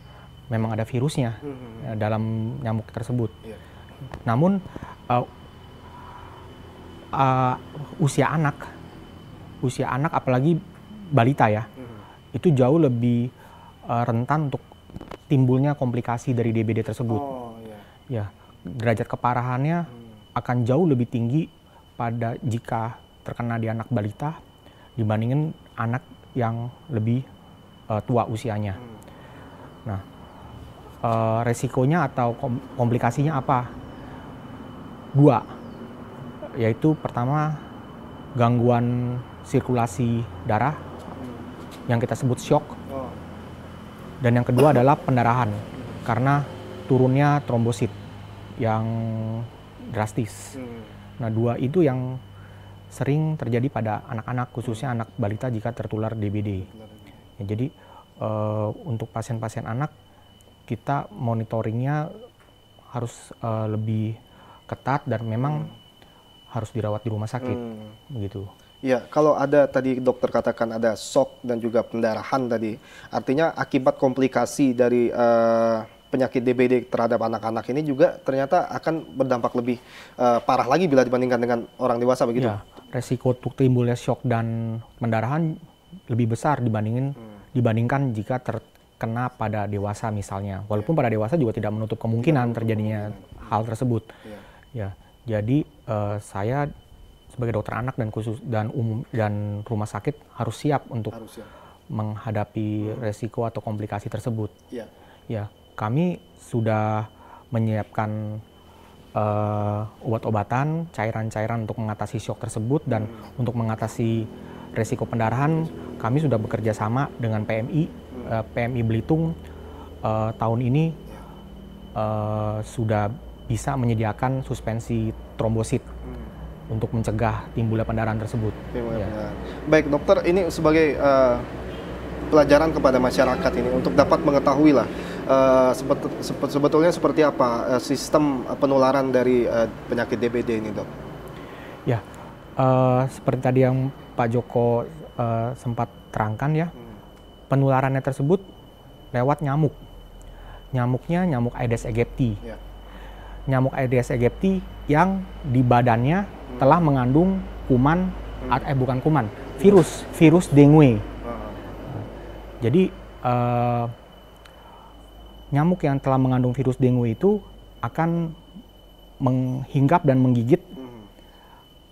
memang ada virusnya hmm. Eh, dalam nyamuk tersebut. Yeah. Namun uh, uh, usia anak, usia anak apalagi balita ya, hmm. itu jauh lebih uh, rentan untuk timbulnya komplikasi dari DBD tersebut. Oh, yeah. Ya, derajat keparahannya hmm. akan jauh lebih tinggi pada jika terkena di anak balita dibandingin anak yang lebih uh, tua usianya. Hmm. Eh, resikonya atau komplikasinya apa? Dua, yaitu pertama gangguan sirkulasi darah yang kita sebut shock, dan yang kedua adalah pendarahan karena turunnya trombosit yang drastis. Nah, dua itu yang sering terjadi pada anak-anak khususnya anak balita jika tertular DBD. Ya, jadi uh, untuk pasien-pasien anak kita monitoringnya harus uh, lebih ketat dan memang hmm. harus dirawat di rumah sakit hmm. begitu. Iya, kalau ada tadi dokter katakan ada shock dan juga pendarahan tadi, artinya akibat komplikasi dari uh, penyakit DBD terhadap anak-anak ini juga ternyata akan berdampak lebih uh, parah lagi bila dibandingkan dengan orang dewasa begitu. Ya, resiko untuk timbulnya shock dan pendarahan lebih besar dibandingin hmm. dibandingkan jika ter kena pada dewasa misalnya. Walaupun pada dewasa juga tidak menutup kemungkinan terjadinya hal tersebut. Iya. Ya, jadi uh, saya sebagai dokter anak dan khusus dan umum dan rumah sakit harus siap untuk harus siap. menghadapi resiko atau komplikasi tersebut. Ya, ya kami sudah menyiapkan uh, obat-obatan, cairan-cairan untuk mengatasi shock tersebut dan hmm. untuk mengatasi resiko pendarahan, kami sudah bekerja sama dengan PMI uh, eh, PMI Belitung uh, tahun ini uh, sudah bisa menyediakan suspensi trombosit hmm. untuk mencegah timbulnya pendarahan tersebut. Timbulnya ya. pendarahan. Baik dokter, ini sebagai uh, pelajaran kepada masyarakat ini untuk dapat mengetahui lah uh, sebet sebetulnya seperti apa uh, sistem penularan dari uh, penyakit DBD ini dok. Ya, uh, seperti tadi yang Pak Joko uh, sempat terangkan ya. Hmm penularannya tersebut lewat nyamuk. Nyamuknya nyamuk Aedes aegypti. Yeah. Nyamuk Aedes aegypti yang di badannya hmm. telah mengandung kuman hmm. eh bukan kuman, virus, virus dengue. Jadi uh, nyamuk yang telah mengandung virus dengue itu akan menghinggap dan menggigit hmm.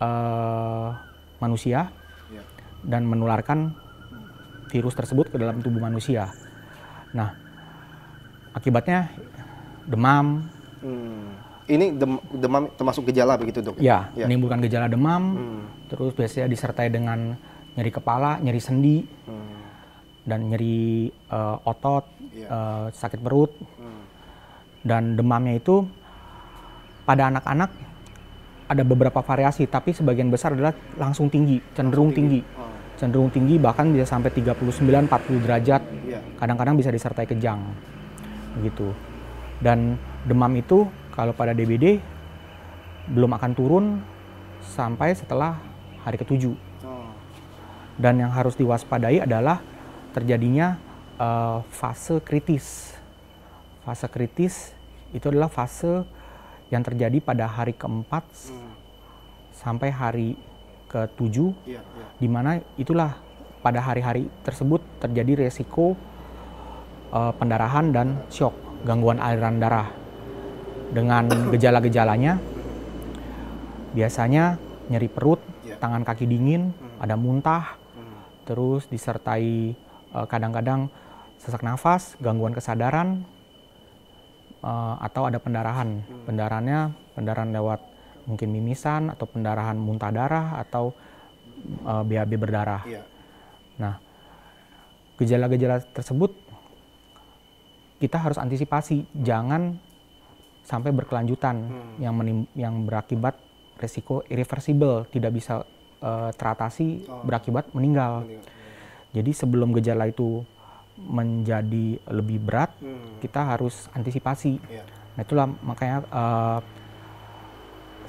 uh, manusia yeah. dan menularkan virus tersebut ke dalam tubuh manusia. Nah, akibatnya demam. Hmm. Ini dem demam termasuk gejala begitu dok? Ya, ya. menimbulkan gejala demam, hmm. terus biasanya disertai dengan nyeri kepala, nyeri sendi, hmm. dan nyeri uh, otot, yeah. Ya. uh, sakit perut, hmm. dan demamnya itu pada anak-anak ada beberapa variasi, tapi sebagian besar adalah langsung tinggi, cenderung tinggi. tinggi. Oh cenderung tinggi bahkan bisa sampai 39 40 derajat. Iya. Kadang-kadang bisa disertai kejang. Gitu. Dan demam itu kalau pada DBD belum akan turun sampai setelah hari ketujuh. Oh. Dan yang harus diwaspadai adalah terjadinya uh, fase kritis. Fase kritis itu adalah fase yang terjadi pada hari keempat hmm. sampai hari ke-7 ya, ya. di mana itulah pada hari-hari tersebut terjadi resiko uh, pendarahan dan shock, gangguan aliran darah. Dengan gejala-gejalanya biasanya nyeri perut, ya. tangan kaki dingin, hmm. ada muntah, hmm. terus disertai eh, kadang-kadang uh, sesak nafas, gangguan kesadaran uh, atau ada pendarahan. Hmm. Pendarahannya pendarahan lewat mungkin mimisan atau pendarahan muntah darah atau uh, eh, BAB berdarah. Iya. Nah, gejala-gejala tersebut kita harus antisipasi, hmm. jangan sampai berkelanjutan hmm. yang yang berakibat resiko irreversible, tidak bisa uh, teratasi oh. berakibat meninggal. meninggal. Iya. Jadi sebelum gejala itu menjadi lebih berat, hmm. kita harus antisipasi. Yeah. Nah itulah makanya uh,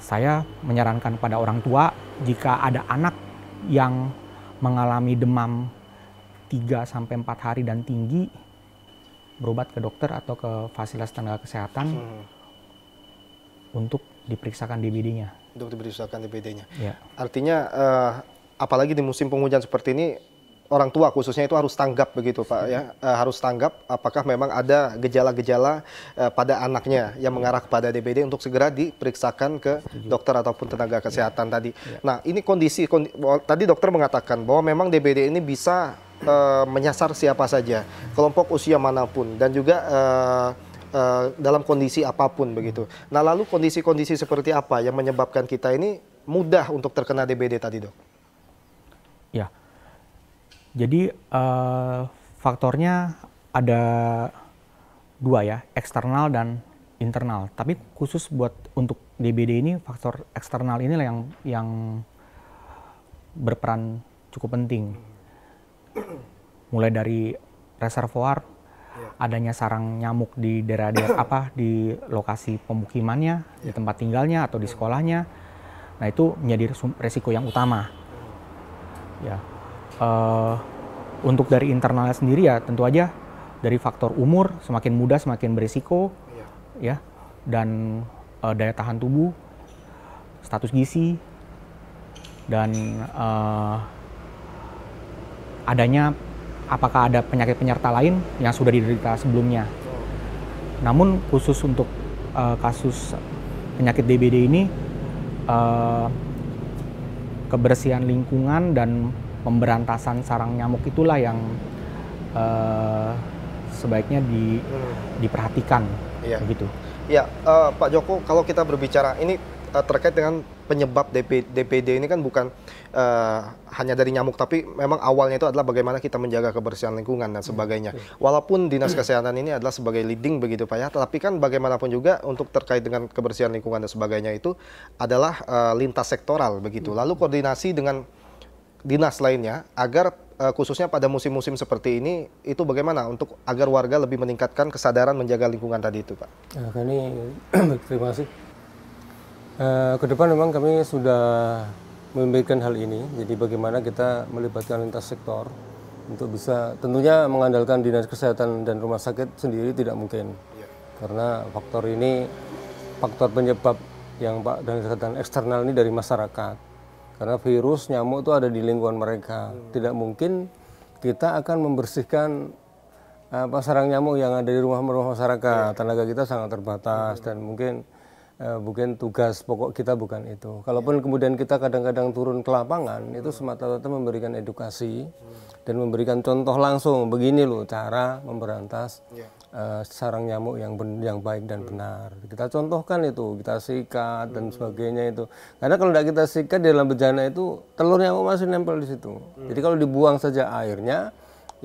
saya menyarankan kepada orang tua jika ada anak yang mengalami demam 3 sampai 4 hari dan tinggi berobat ke dokter atau ke fasilitas tenaga kesehatan hmm. untuk diperiksakan DBD-nya. Untuk diperiksakan DBD-nya. Ya. Artinya uh, apalagi di musim penghujan seperti ini orang tua khususnya itu harus tanggap begitu Pak ya e, harus tanggap apakah memang ada gejala-gejala e, pada anaknya yang mengarah kepada DBD untuk segera diperiksakan ke dokter ataupun tenaga kesehatan ya. tadi. Ya. Nah ini kondisi kondisi oh, tadi dokter mengatakan bahwa memang DBD ini bisa e, menyasar siapa saja kelompok usia manapun dan juga e, e, dalam kondisi apapun begitu. Nah lalu kondisi-kondisi seperti apa yang menyebabkan kita ini mudah untuk terkena DBD tadi dok? Ya jadi uh, faktornya ada dua ya, eksternal dan internal. Tapi khusus buat untuk DBD ini faktor eksternal inilah yang yang berperan cukup penting. Mulai dari reservoir, iya. adanya sarang nyamuk di daerah-daerah apa di lokasi pemukimannya, di iya. tempat tinggalnya atau di sekolahnya. Nah, itu menjadi resiko yang utama. Ya uh, untuk dari internalnya sendiri ya tentu aja dari faktor umur semakin muda semakin berisiko ya, ya dan uh, daya tahan tubuh status gizi dan uh, adanya apakah ada penyakit penyerta lain yang sudah diderita sebelumnya namun khusus untuk uh, kasus penyakit DBD ini uh, kebersihan lingkungan dan pemberantasan sarang nyamuk itulah yang uh, sebaiknya di, hmm. diperhatikan yeah. begitu. Ya, uh, Pak Joko, kalau kita berbicara ini uh, terkait dengan penyebab DP, DPD ini kan bukan uh, hanya dari nyamuk, tapi memang awalnya itu adalah bagaimana kita menjaga kebersihan lingkungan dan hmm. sebagainya. Hmm. Walaupun dinas kesehatan ini adalah sebagai leading begitu Pak ya, tapi kan bagaimanapun juga untuk terkait dengan kebersihan lingkungan dan sebagainya itu adalah uh, lintas sektoral begitu. Hmm. Lalu koordinasi dengan dinas lainnya agar uh, khususnya pada musim-musim seperti ini itu bagaimana untuk agar warga lebih meningkatkan kesadaran menjaga lingkungan tadi itu Pak? Nah, ini terima kasih. Uh, eh, Kedepan memang kami sudah memberikan hal ini, jadi bagaimana kita melibatkan lintas sektor untuk bisa tentunya mengandalkan dinas kesehatan dan rumah sakit sendiri tidak mungkin ya. karena faktor ini faktor penyebab yang Pak dan kesehatan eksternal ini dari masyarakat karena virus nyamuk itu ada di lingkungan mereka. Hmm. Tidak mungkin kita akan membersihkan apa eh, sarang nyamuk yang ada di rumah-rumah masyarakat. Yeah. Tenaga kita sangat terbatas hmm. dan mungkin eh, mungkin tugas pokok kita bukan itu. Kalaupun yeah. kemudian kita kadang-kadang turun ke lapangan hmm. itu semata-mata memberikan edukasi hmm. dan memberikan contoh langsung begini loh cara memberantas yeah uh, sarang nyamuk yang ben, yang baik dan hmm. benar. Kita contohkan itu, kita sikat dan sebagainya itu. Karena kalau tidak kita sikat di dalam bejana itu telur nyamuk masih nempel di situ. Hmm. Jadi kalau dibuang saja airnya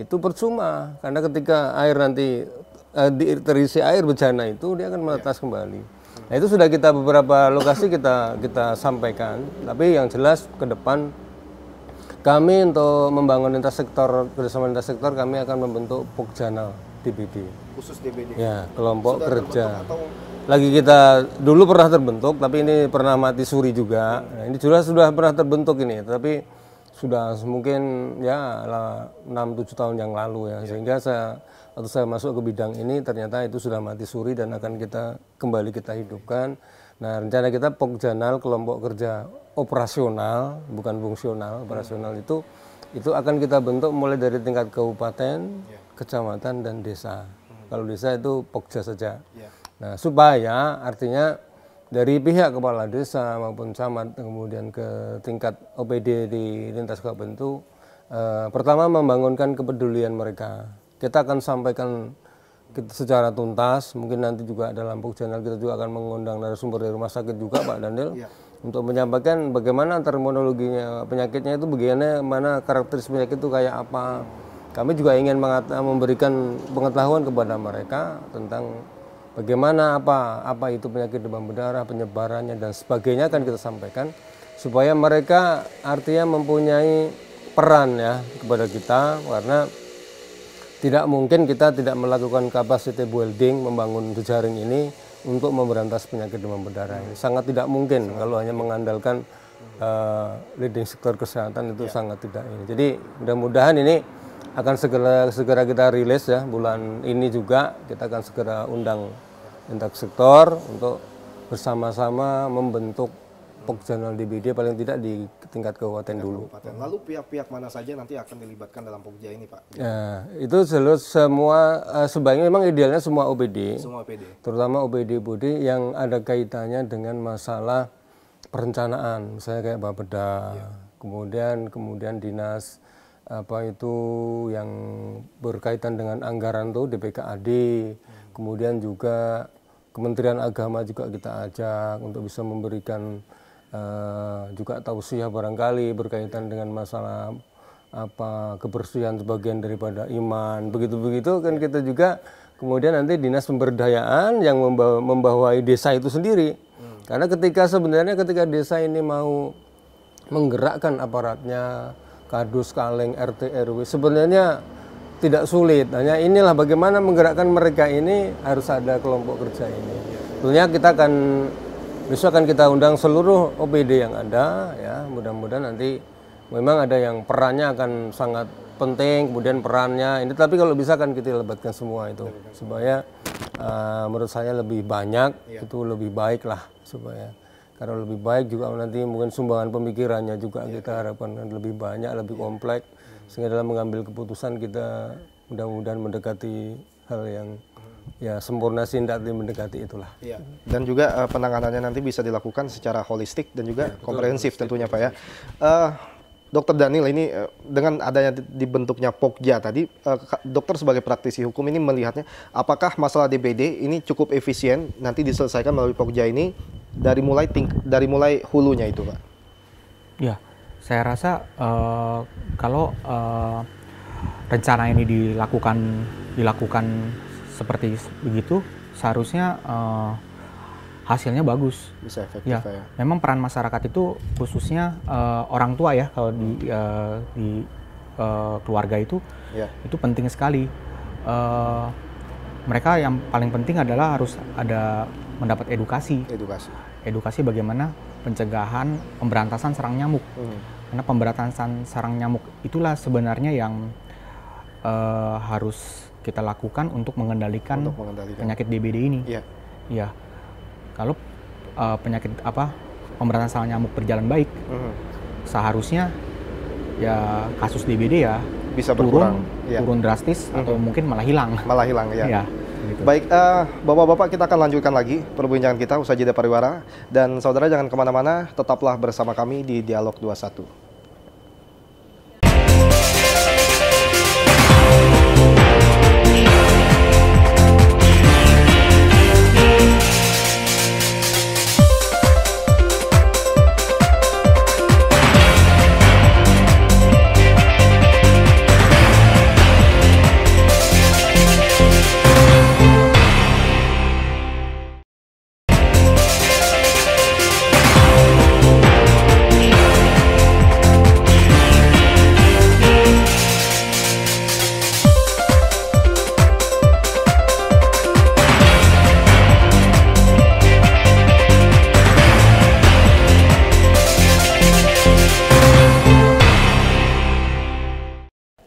itu percuma karena ketika air nanti uh, terisi air bejana itu dia akan iya. meletas yeah. kembali. Nah, itu sudah kita beberapa lokasi kita kita sampaikan, tapi yang jelas ke depan kami untuk membangun lintas sektor intersektor lintas sektor kami akan membentuk channel DBD. Khusus DBD. Ya, kelompok Sudah kerja. Lagi kita dulu pernah terbentuk, tapi ini pernah mati suri juga. Nah, ini sudah sudah pernah terbentuk ini, tapi sudah mungkin ya enam tujuh tahun yang lalu ya, ya. sehingga saya atau saya masuk ke bidang ini ternyata itu sudah mati suri dan akan kita kembali kita hidupkan. Nah rencana kita pokjanal kelompok kerja operasional bukan fungsional operasional hmm. itu itu akan kita bentuk mulai dari tingkat kabupaten, ya kecamatan dan desa. Hmm. Kalau desa itu pokja saja. Yeah. Nah, supaya artinya dari pihak kepala desa maupun camat kemudian ke tingkat OPD di lintas kabupaten itu eh, pertama membangunkan kepedulian mereka. Kita akan sampaikan kita secara tuntas, mungkin nanti juga dalam channel kita juga akan mengundang narasumber dari rumah sakit juga Pak Daniel yeah. untuk menyampaikan bagaimana terminologinya penyakitnya itu bagaimana mana karakteris penyakit itu kayak apa. Hmm kami juga ingin memberikan pengetahuan kepada mereka tentang bagaimana apa apa itu penyakit demam berdarah, penyebarannya dan sebagainya akan kita sampaikan supaya mereka artinya mempunyai peran ya kepada kita karena tidak mungkin kita tidak melakukan capacity building membangun jejaring ini untuk memberantas penyakit demam berdarah ini sangat tidak mungkin sangat. kalau hanya mengandalkan uh, leading sektor kesehatan itu ya. sangat tidak ini jadi mudah-mudahan ini akan segera segera kita rilis ya bulan ini juga kita akan segera undang lintas sektor untuk bersama-sama membentuk pokjanal DBD paling tidak di tingkat kabupaten dulu. Lalu pihak-pihak mana saja nanti akan dilibatkan dalam pokja ini Pak? Ya, itu selalu semua eh, sebaiknya memang idealnya semua OBD Semua OPD. Terutama OBD Budi yang ada kaitannya dengan masalah perencanaan, misalnya kayak Bapeda, ya. kemudian kemudian dinas apa itu yang berkaitan dengan anggaran tuh DPKAD, hmm. kemudian juga Kementerian Agama juga kita ajak untuk bisa memberikan uh, juga tausiah barangkali berkaitan dengan masalah apa kebersihan sebagian daripada iman begitu begitu kan kita juga kemudian nanti dinas pemberdayaan yang membawa, membawai desa itu sendiri hmm. karena ketika sebenarnya ketika desa ini mau menggerakkan aparatnya kardus kaleng RT RW sebenarnya tidak sulit hanya inilah bagaimana menggerakkan mereka ini harus ada kelompok kerja ini tentunya kita akan besok akan kita undang seluruh OPD yang ada ya mudah-mudahan nanti memang ada yang perannya akan sangat penting kemudian perannya ini tapi kalau bisa kan kita lebatkan semua itu supaya uh, menurut saya lebih banyak ya. itu lebih baik lah supaya kalau lebih baik juga nanti mungkin sumbangan pemikirannya juga ya, kita iya. harapkan lebih banyak lebih kompleks sehingga dalam mengambil keputusan kita mudah-mudahan mendekati hal yang ya sempurna sih tidak mendekati itulah. Ya. Dan juga uh, penanganannya nanti bisa dilakukan secara holistik dan juga ya, komprehensif tentunya Pak ya. Uh, Dokter Daniel ini eh, dengan adanya dibentuknya Pokja tadi, eh, dokter sebagai praktisi hukum ini melihatnya apakah masalah DBD ini cukup efisien nanti diselesaikan melalui Pokja ini dari mulai ting dari mulai hulunya itu, Pak? Ya, saya rasa uh, kalau uh, rencana ini dilakukan dilakukan seperti begitu, seharusnya uh, hasilnya bagus. Bisa efektif ya. ya. Memang peran masyarakat itu khususnya uh, orang tua ya kalau di uh, di uh, keluarga itu ya. itu penting sekali. Uh, mereka yang paling penting adalah harus ada mendapat edukasi. Edukasi. Edukasi bagaimana pencegahan pemberantasan sarang nyamuk. Hmm. Karena pemberantasan sarang nyamuk itulah sebenarnya yang uh, harus kita lakukan untuk mengendalikan, untuk mengendalikan. penyakit DBD ini. Iya kalau uh, eh, penyakit apa pemberantasan sel nyamuk berjalan baik, hmm. seharusnya ya kasus DBD ya bisa berkurang, turun, ya. turun drastis hmm. atau mm-hmm. mungkin malah hilang. Malah hilang ya. ya. Gitu. Baik, bapak eh, bapak-bapak kita akan lanjutkan lagi perbincangan kita usai jeda pariwara dan saudara jangan kemana-mana, tetaplah bersama kami di Dialog 21.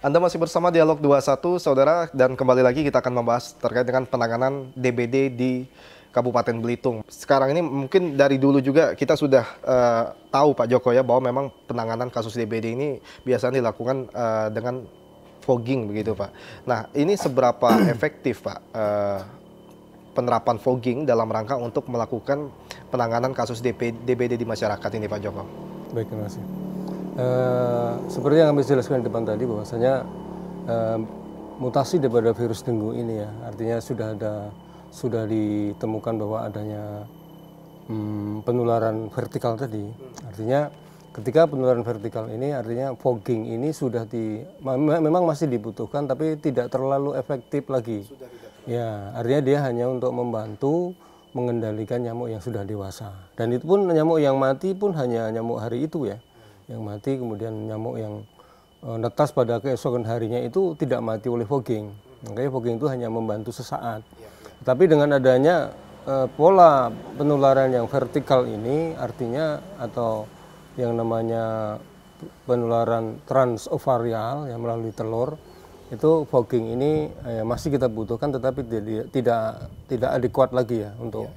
Anda masih bersama Dialog 21, Saudara, dan kembali lagi kita akan membahas terkait dengan penanganan DBD di Kabupaten Belitung. Sekarang ini mungkin dari dulu juga kita sudah uh, tahu Pak Joko ya bahwa memang penanganan kasus DBD ini biasanya dilakukan uh, dengan fogging begitu Pak. Nah ini seberapa efektif Pak uh, penerapan fogging dalam rangka untuk melakukan penanganan kasus DBD di masyarakat ini Pak Joko? Baik, terima kasih. Eh, seperti yang kami jelaskan di depan tadi bahwasanya uh, mutasi daripada virus dengue ini ya artinya sudah ada sudah ditemukan bahwa adanya um, penularan vertikal tadi artinya ketika penularan vertikal ini artinya fogging ini sudah di memang masih dibutuhkan tapi tidak terlalu efektif lagi sudah ya artinya dia hanya untuk membantu mengendalikan nyamuk yang sudah dewasa dan itu pun nyamuk yang mati pun hanya nyamuk hari itu ya yang mati kemudian nyamuk yang eh, netas pada keesokan harinya itu tidak mati oleh fogging. Makanya fogging itu hanya membantu sesaat. Iya, iya. Tapi dengan adanya eh, pola penularan yang vertikal ini artinya atau yang namanya penularan transovarial yang melalui telur itu fogging ini ya, masih kita butuhkan tetapi tidak tidak, tidak adekuat lagi ya untuk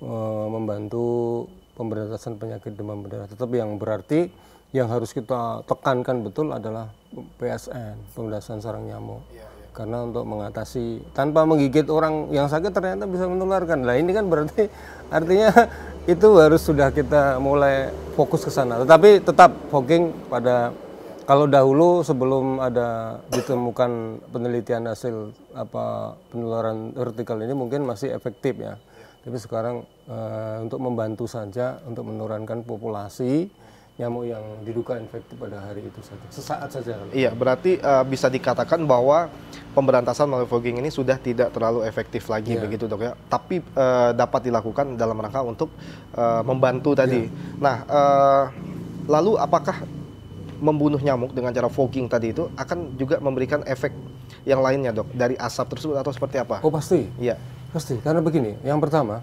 Uh, membantu pemberantasan penyakit demam berdarah. Tetapi yang berarti yang harus kita tekankan betul adalah PSN, pembedasan sarang nyamuk. Ya, ya. Karena untuk mengatasi tanpa menggigit orang yang sakit ternyata bisa menularkan. Nah, ini kan berarti artinya itu harus sudah kita mulai fokus ke sana. Tetapi tetap fogging pada kalau dahulu sebelum ada ditemukan penelitian hasil apa penularan vertikal ini mungkin masih efektif ya. Iya. Tapi sekarang e, untuk membantu saja untuk menurunkan populasi nyamuk yang diduga infektif pada hari itu saja, sesaat saja. Iya, berarti uh, bisa dikatakan bahwa pemberantasan melalui fogging ini sudah tidak terlalu efektif lagi yeah. begitu dok ya. Tapi uh, dapat dilakukan dalam rangka untuk uh, membantu tadi. Yeah. Nah, uh, lalu apakah membunuh nyamuk dengan cara fogging tadi itu akan juga memberikan efek yang lainnya dok dari asap tersebut atau seperti apa? Oh pasti. Iya. Pasti karena begini, yang pertama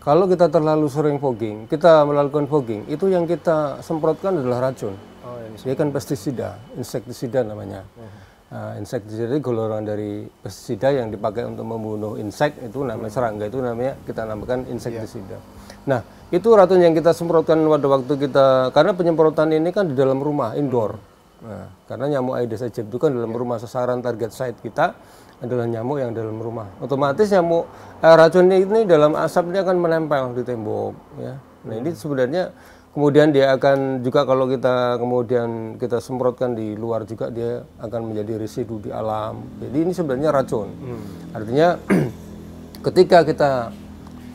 Kalau kita terlalu sering fogging, kita melakukan fogging, itu yang kita semprotkan adalah racun. Oh, kan pestisida, insektisida namanya. Uh -huh. Uh, insektisida itu golongan dari pestisida yang dipakai untuk membunuh insek itu namanya hmm. serangga itu namanya kita namakan iya. insektisida. Yeah. Nah, itu racun yang kita semprotkan pada waktu kita karena penyemprotan ini kan di dalam rumah indoor. Hmm. Nah, karena nyamuk Aedes aegypti itu kan dalam yeah. rumah sasaran target site kita adalah nyamuk yang dalam rumah. Otomatis nyamuk eh, racun ini dalam asap ini akan menempel di tembok ya. Nah, ini sebenarnya kemudian dia akan juga kalau kita kemudian kita semprotkan di luar juga dia akan menjadi residu di alam. Jadi ini sebenarnya racun. Hmm. Artinya ketika kita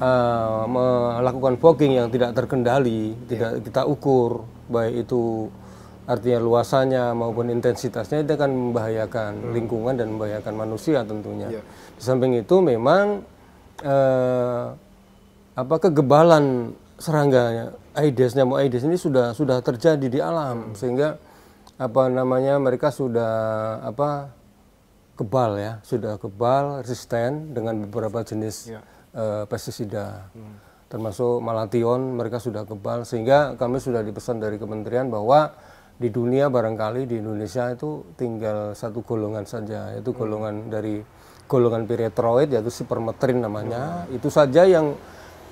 uh, melakukan fogging yang tidak terkendali, yeah. tidak iya. kita ukur baik itu artinya luasannya maupun intensitasnya itu akan membahayakan hmm. lingkungan dan membahayakan manusia tentunya. Yeah. Di samping itu memang eh, apa kegebalan serangganya Aedes nyamuk Aedes ini sudah sudah terjadi di alam hmm. sehingga apa namanya mereka sudah apa kebal ya sudah kebal resisten dengan beberapa jenis yeah. Iya. uh, pestisida. Hmm. termasuk malation mereka sudah kebal sehingga kami sudah dipesan dari kementerian bahwa di dunia barangkali di Indonesia itu tinggal satu golongan saja yaitu hmm. golongan hmm. dari golongan piretroid yaitu supermetrin namanya hmm. itu saja yang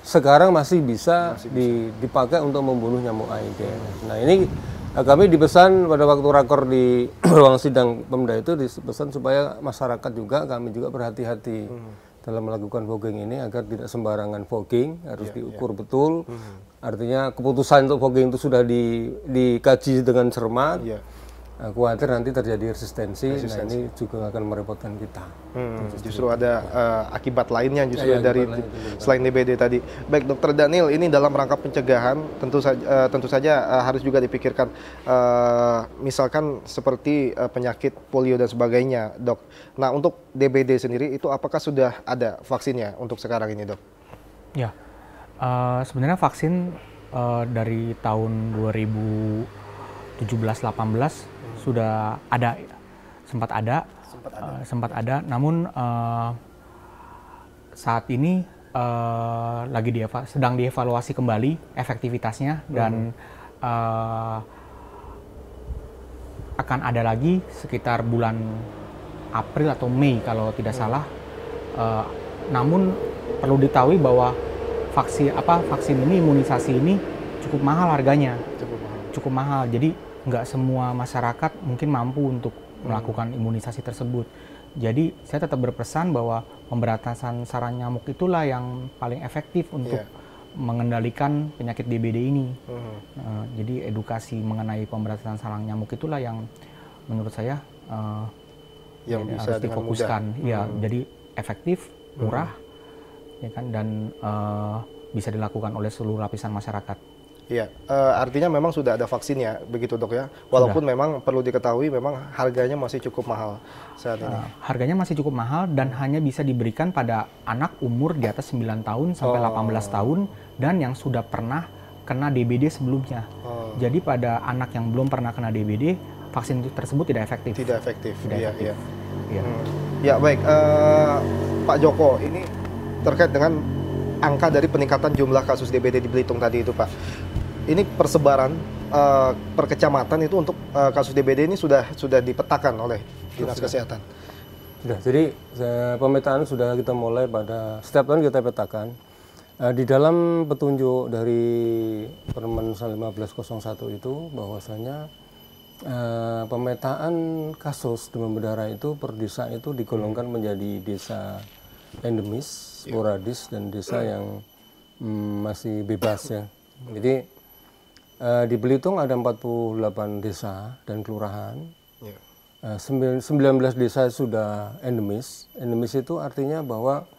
sekarang masih bisa, masih bisa. Di, dipakai untuk membunuh nyamuk Aedes. Hmm. Nah ini kami dipesan pada waktu rakor di ruang sidang Pemda itu dipesan supaya masyarakat juga kami juga berhati-hati. Hmm dalam melakukan fogging ini agar tidak sembarangan fogging harus yeah, iya. diukur yeah. betul mm -hmm. artinya keputusan untuk fogging itu sudah di, dikaji dengan cermat yeah. Nah, khawatir nanti terjadi resistensi, resistensi. Nah, ini juga akan merepotkan kita. Hmm, justru ada uh, akibat lainnya iya, justru ya, ya, dari lain selain DBD tadi. Baik, Dokter Daniel, ini dalam rangka pencegahan tentu saja uh, tentu saja uh, harus juga dipikirkan uh, misalkan seperti uh, penyakit polio dan sebagainya, Dok. Nah, untuk DBD sendiri itu apakah sudah ada vaksinnya untuk sekarang ini, Dok? Ya. Uh, sebenarnya vaksin uh, dari tahun 17 18 sudah ada sempat ada sempat ada, uh, sempat ada. namun uh, saat ini uh, lagi dieva sedang dievaluasi kembali efektivitasnya dan uh, akan ada lagi sekitar bulan April atau Mei kalau tidak hmm. salah. Uh, namun perlu diketahui bahwa vaksin apa vaksin ini imunisasi ini cukup mahal harganya. Cukup mahal. Cukup mahal. Jadi nggak semua masyarakat mungkin mampu untuk hmm. melakukan imunisasi tersebut. Jadi saya tetap berpesan bahwa pemberantasan sarang nyamuk itulah yang paling efektif untuk yeah. mengendalikan penyakit DBD ini. Uh -huh. uh, jadi edukasi mengenai pemberantasan sarang nyamuk itulah yang menurut saya uh, yang bisa harus difokuskan. Ya, -huh. Hmm. jadi efektif, hmm. murah, -huh. ya kan dan uh, bisa dilakukan oleh seluruh lapisan masyarakat. Iya, uh, artinya memang sudah ada vaksinnya, begitu dok ya. Walaupun sudah. memang perlu diketahui memang harganya masih cukup mahal saat ini. Uh, harganya masih cukup mahal dan hanya bisa diberikan pada anak umur di atas 9 tahun sampai oh. 18 tahun dan yang sudah pernah kena DBD sebelumnya. Oh. Jadi pada anak yang belum pernah kena DBD, vaksin tersebut tidak efektif. Tidak efektif. Tidak ya, efektif. Ya. Ya. Hmm. ya baik, uh, Pak Joko, ini terkait dengan angka dari peningkatan jumlah kasus DBD di Belitung tadi itu Pak ini persebaran uh, eh, per kecamatan itu untuk uh, kasus DBD ini sudah sudah dipetakan oleh dinas kesehatan. Sudah. Jadi pemetaan sudah kita mulai pada setiap tahun kita petakan. Uh, di dalam petunjuk dari Permen 1501 itu bahwasanya uh, pemetaan kasus demam berdarah itu per desa itu digolongkan menjadi desa endemis, iya. sporadis dan desa yang mm, masih bebas ya. Jadi Uh, di Belitung ada 48 desa dan kelurahan. Yeah. Uh, 19 desa sudah endemis. Endemis itu artinya bahwa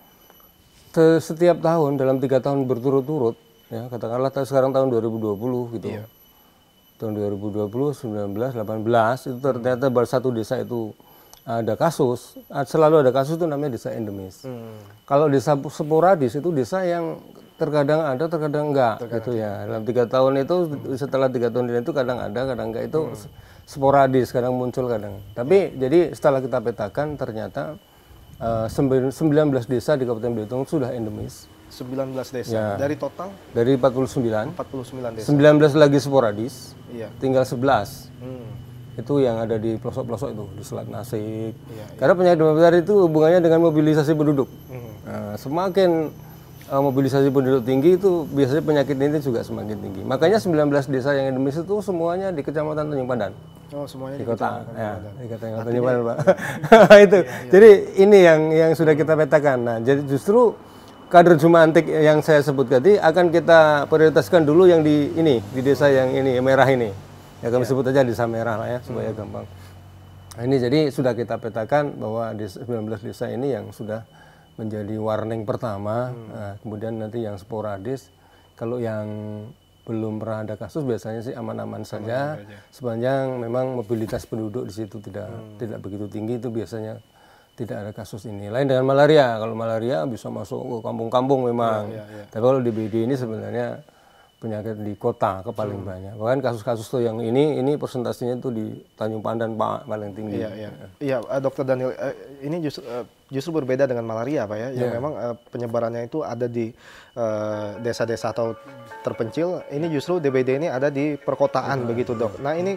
setiap tahun dalam tiga tahun berturut-turut, ya katakanlah sekarang tahun 2020 gitu. Yeah. Tahun 2020, 19, 18 itu ternyata baru satu desa itu ada kasus, selalu ada kasus itu namanya desa endemis. Hmm. Kalau desa sporadis itu desa yang terkadang ada terkadang enggak terkadang gitu ya dalam tiga tahun itu setelah tiga tahun itu kadang ada kadang enggak itu hmm. sporadis kadang muncul kadang tapi hmm. jadi setelah kita petakan ternyata uh, eh, 19 desa di Kabupaten Belitung sudah endemis 19 desa ya. dari total dari 49 49 desa 19 lagi sporadis iya. tinggal 11 hmm. itu yang ada di pelosok-pelosok itu di Selat Nasik iya, iya. karena penyakit demam berdarah itu hubungannya dengan mobilisasi penduduk hmm. nah, semakin uh, mobilisasi penduduk tinggi itu biasanya penyakit ini juga semakin tinggi. Makanya 19 desa yang endemis itu semuanya di Kecamatan Tanjung Pandan. Oh, semuanya di, di kota. Kecamatan ya, Tanjung Pandan, Pak. Ya. itu. Ya, ya. Jadi ini yang yang sudah kita petakan. Nah, jadi justru kader antik yang saya sebut tadi akan kita prioritaskan dulu yang di ini, di desa yang ini yang merah ini. Ya kami ya. sebut aja desa merah lah ya hmm. supaya hmm. gampang. Nah, ini jadi sudah kita petakan bahwa di 19 desa ini yang sudah menjadi warning pertama. Hmm. Nah, kemudian nanti yang sporadis, kalau yang belum pernah ada kasus biasanya sih aman-aman saja, sepanjang memang mobilitas penduduk di situ tidak hmm. tidak begitu tinggi itu biasanya tidak ada kasus ini. Lain dengan malaria. Kalau malaria bisa masuk ke kampung-kampung memang. Ya, ya, ya. Tapi kalau di BD ini sebenarnya penyakit di kota ke paling hmm. banyak. Bahkan kasus-kasus tuh yang ini ini persentasenya tuh di Tanjung Pandan Pak paling tinggi. Iya, iya. Iya, ya, Dokter Daniel eh, ini justru eh, justru berbeda dengan malaria Pak ya. Yang ya. memang penyebarannya itu ada di desa-desa atau terpencil. Ini justru DBD ini ada di perkotaan ya, begitu, Dok. Nah, ini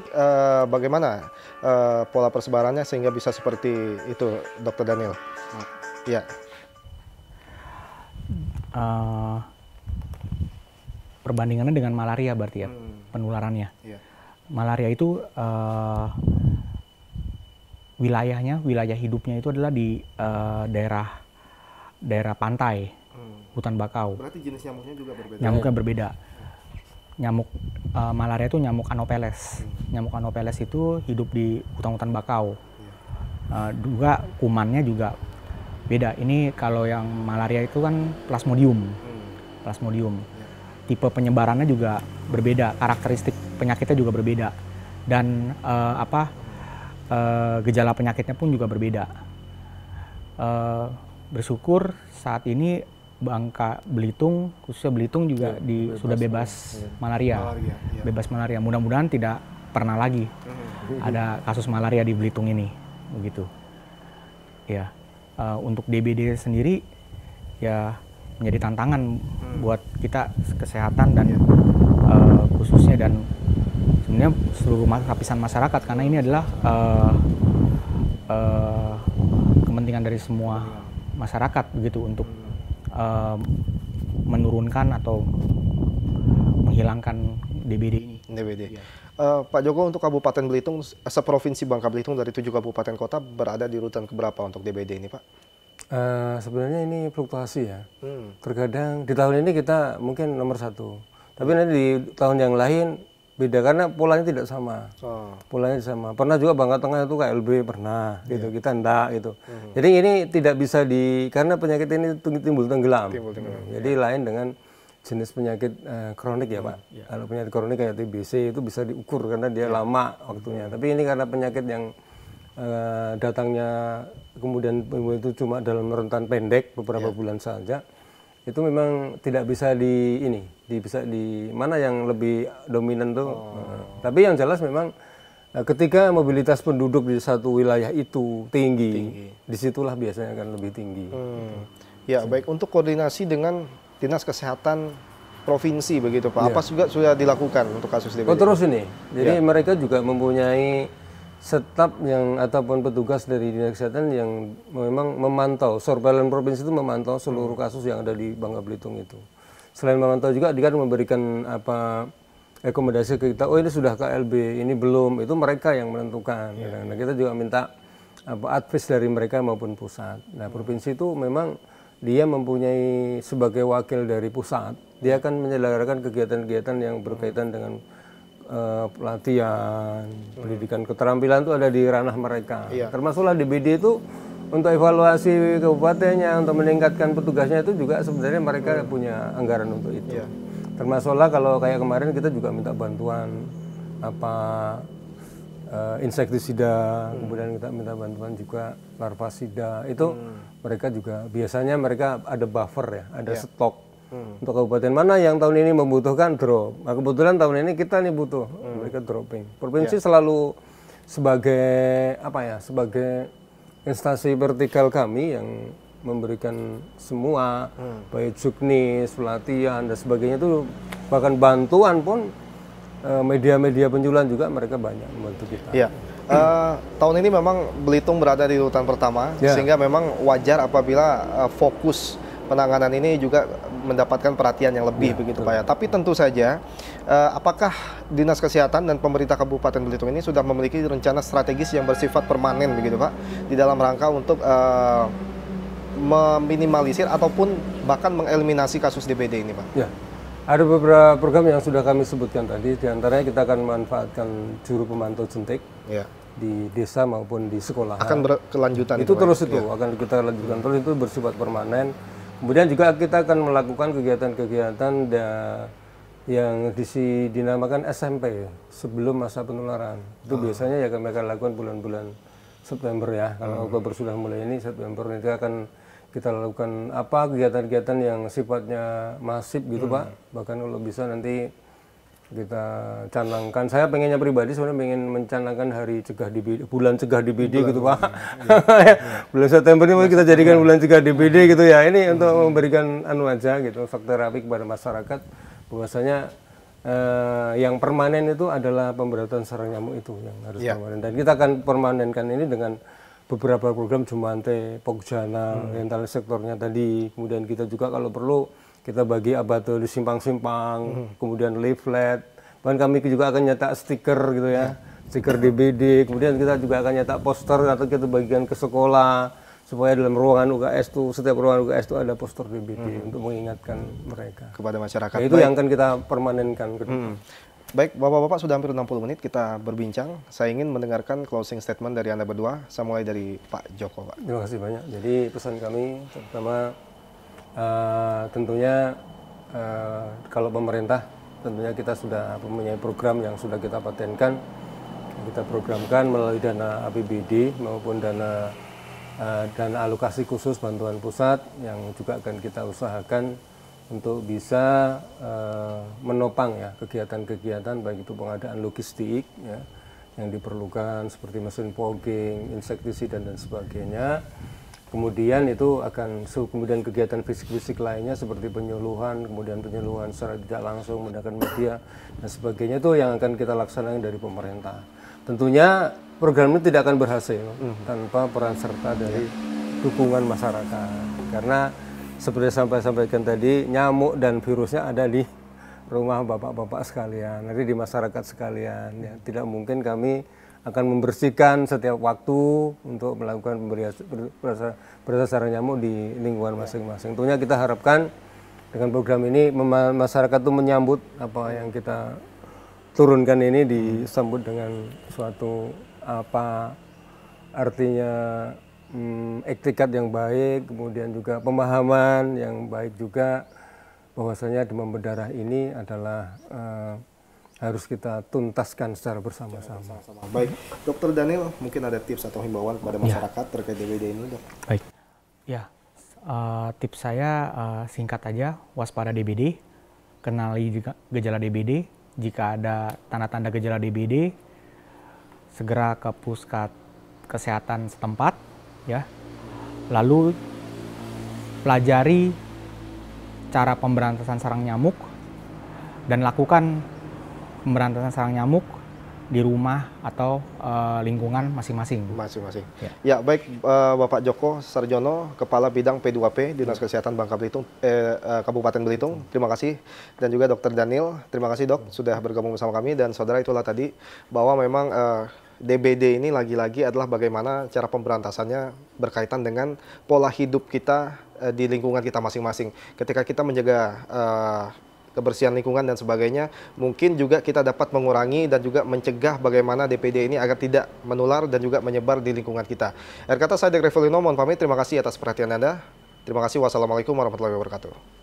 bagaimana pola persebarannya sehingga bisa seperti itu, Dokter Daniel? Iya. Uh perbandingannya dengan malaria berarti ya hmm. penularannya. Yeah. Malaria itu uh, wilayahnya, wilayah hidupnya itu adalah di uh, daerah daerah pantai, hmm. hutan bakau. Berarti jenis nyamuknya juga berbeda. Nyamuknya iya. berbeda. Nyamuk uh, malaria itu nyamuk Anopheles. Hmm. Nyamuk Anopheles itu hidup di hutan-hutan bakau. Yeah. Iya. Uh, juga kumannya juga beda. Ini kalau yang malaria itu kan plasmodium. Hmm. Plasmodium tipe penyebarannya juga berbeda, karakteristik penyakitnya juga berbeda, dan uh, apa uh, gejala penyakitnya pun juga berbeda. Uh, bersyukur saat ini Bangka Belitung khususnya Belitung juga ya, di bebas, sudah bebas ya. malaria, malaria ya. bebas malaria. Mudah-mudahan tidak pernah lagi mm-hmm. ada kasus malaria di Belitung ini, begitu. Ya, uh, untuk DBD sendiri ya menjadi tantangan hmm. buat kita kesehatan dan yeah. Iya. uh, khususnya dan sebenarnya seluruh lapisan masyarakat karena ini adalah uh, uh, kepentingan dari semua iya. masyarakat begitu untuk uh, menurunkan atau menghilangkan DBD ini. DBD. Uh, iya. Pak Joko untuk Kabupaten Belitung, seprovinsi Bangka Belitung dari tujuh kabupaten kota berada di rutan keberapa untuk DBD ini, Pak? Uh, sebenarnya ini fluktuasi ya. Hmm. Terkadang di tahun ini kita mungkin nomor satu, tapi nanti di tahun yang lain beda karena polanya tidak sama. Oh. Polanya sama. Pernah juga Bangka Tengah itu KLB pernah yeah. gitu, iya. kita enggak gitu. Hmm. Jadi ini tidak bisa di karena penyakit ini timbul tenggelam. Timbul tenggelam. Hmm. Jadi iya. lain dengan jenis penyakit uh, kronik ya pak. Hmm. Yeah. Kalau penyakit kronik kayak TBC itu bisa diukur karena dia yeah. lama waktunya. Hmm. Tapi ini karena penyakit yang Eh, datangnya kemudian itu cuma dalam rentan pendek beberapa yeah. bulan saja itu memang tidak bisa di ini di bisa di mana yang lebih dominan tuh oh. Eh, tapi yang jelas memang eh, ketika mobilitas penduduk di satu wilayah itu tinggi, tinggi. disitulah biasanya akan lebih tinggi hmm. ya gitu. baik untuk koordinasi dengan dinas kesehatan provinsi begitu pak ya. apa juga sudah dilakukan untuk kasus ini? Oh terus ini jadi ya. mereka juga mempunyai setap yang ataupun petugas dari dinas kesehatan yang memang memantau surveillance provinsi itu memantau seluruh hmm. kasus yang ada di Bangka Belitung itu. Selain memantau juga dia memberikan apa rekomendasi ke kita, oh ini sudah KLB, ini belum, itu mereka yang menentukan. Yeah. Nah, kita juga minta apa advice dari mereka maupun pusat. Nah, hmm. provinsi itu memang dia mempunyai sebagai wakil dari pusat, dia hmm. akan menyelenggarakan kegiatan-kegiatan yang berkaitan dengan uh, pelatihan, hmm. pendidikan keterampilan itu ada di ranah mereka. Iya. Termasuklah DBD itu untuk evaluasi kabupatennya, untuk meningkatkan petugasnya itu juga sebenarnya mereka hmm. punya anggaran untuk itu. Iya. Termasuklah kalau kayak kemarin kita juga minta bantuan apa uh, insektisida, hmm. kemudian kita minta bantuan juga larvasida. Itu hmm. mereka juga biasanya mereka ada buffer ya, ada yeah. stok hmm. untuk kabupaten mana yang tahun ini membutuhkan drop. Nah, kebetulan tahun ini kita nih butuh hmm. mereka dropping. Provinsi yeah. selalu sebagai apa ya? Sebagai instansi vertikal kami yang memberikan semua hmm. baik juknis, pelatihan dan sebagainya itu bahkan bantuan pun eh, media-media penjualan juga mereka banyak membantu kita. Yeah. Ya. Uh, tahun ini memang Belitung berada di urutan pertama, yeah. sehingga memang wajar apabila uh, fokus penanganan ini juga mendapatkan perhatian yang lebih ya, begitu Pak ya. Tapi tentu saja uh, apakah Dinas Kesehatan dan pemerintah Kabupaten Belitung ini sudah memiliki rencana strategis yang bersifat permanen begitu Pak di dalam rangka untuk uh, meminimalisir ataupun bahkan mengeliminasi kasus DBD ini Pak? Ya. Ada beberapa program yang sudah kami sebutkan tadi, diantaranya kita akan memanfaatkan juru pemantau jentik ya. di desa maupun di sekolah. Akan berkelanjutan. Itu terus ya? itu ya. akan kita lanjutkan terus itu bersifat permanen Kemudian juga kita akan melakukan kegiatan-kegiatan yang disi dinamakan SMP sebelum masa penularan. Itu oh. biasanya ya kami akan lakukan bulan-bulan September ya. Kalau hmm. Oktober sudah mulai ini September nanti akan kita lakukan apa kegiatan-kegiatan yang sifatnya masif gitu hmm. Pak. Bahkan kalau bisa nanti kita canangkan. Saya pengennya pribadi sebenarnya pengen mencanangkan hari cegah DBD, bulan cegah DBD gitu, bulan, gitu Pak. Iya. bulan September ini kita jadikan bulan cegah DBD iya. gitu ya. Ini iya. untuk memberikan anu aja gitu, fakta rapi kepada masyarakat bahwasanya eh, yang permanen itu adalah pemberatan sarang nyamuk itu yang harus iya. permanen. Dan kita akan permanenkan ini dengan beberapa program Jumante, Pogjana, hmm. rental sektornya tadi. Kemudian kita juga kalau perlu kita bagi apa tuh simpang simpang hmm. kemudian leaflet, bahkan kami juga akan nyetak stiker gitu ya, ya. stiker DBD, kemudian kita juga akan nyetak poster atau kita bagikan ke sekolah supaya dalam ruangan UKS tuh setiap ruangan UKS tuh ada poster DBD hmm. untuk mengingatkan mereka kepada masyarakat. Nah, itu yang akan kita permanenkan Gitu. Mm Hmm. Baik, Bapak-bapak sudah hampir 60 menit kita berbincang. Saya ingin mendengarkan closing statement dari Anda berdua. Saya mulai dari Pak Joko, Pak. Terima kasih banyak. Jadi pesan kami terutama Eh, tentunya uh, kalau pemerintah tentunya kita sudah mempunyai program yang sudah kita patenkan, kita programkan melalui dana APBD maupun dana uh, dana alokasi khusus bantuan pusat yang juga akan kita usahakan untuk bisa uh, menopang ya kegiatan-kegiatan baik itu pengadaan logistik ya yang diperlukan seperti mesin fogging, insektisida dan sebagainya kemudian itu akan kemudian kegiatan fisik-fisik lainnya seperti penyuluhan kemudian penyuluhan secara tidak langsung menggunakan media dan sebagainya itu yang akan kita laksanakan dari pemerintah tentunya program ini tidak akan berhasil mm-hmm. tanpa peran serta dari dukungan masyarakat karena seperti sampai sampaikan tadi nyamuk dan virusnya ada di rumah bapak-bapak sekalian nanti di masyarakat sekalian ya tidak mungkin kami akan membersihkan setiap waktu untuk melakukan pembesaran nyamuk di lingkungan iya. masing-masing. Tentunya kita harapkan dengan program ini masyarakat itu menyambut apa yang kita turunkan ini disambut dengan suatu apa artinya hmm, ektikat yang baik, kemudian juga pemahaman yang baik juga bahwasanya demam berdarah ini adalah uh, harus kita tuntaskan secara bersama-sama. Baik, Dokter Daniel, mungkin ada tips atau himbauan kepada ya. masyarakat ya. terkait DBD ini, dok? Baik, ya uh, tips saya uh, singkat aja, waspada DBD, kenali juga gejala DBD, jika ada tanda-tanda gejala DBD, segera ke puskat kesehatan setempat, ya. Lalu pelajari cara pemberantasan sarang nyamuk dan lakukan pemberantasan sarang nyamuk di rumah atau uh, lingkungan masing-masing. Masing-masing. Ya. ya baik eh, Bapak Joko Sarjono, Kepala Bidang P2P Dinas Kesehatan Bangka Belitung, eh, eh, Kabupaten Belitung. Terima kasih dan juga Dr. Daniel. Terima kasih dok sudah bergabung bersama kami dan saudara itulah tadi bahwa memang uh, DBD ini lagi-lagi adalah bagaimana cara pemberantasannya berkaitan dengan pola hidup kita di lingkungan kita masing-masing. Ketika kita menjaga uh, kebersihan lingkungan dan sebagainya. Mungkin juga kita dapat mengurangi dan juga mencegah bagaimana DPD ini agar tidak menular dan juga menyebar di lingkungan kita. Erkata kata saya Dek Revolino, mohon pamit. Terima kasih atas perhatian Anda. Terima kasih. Wassalamualaikum warahmatullahi wabarakatuh.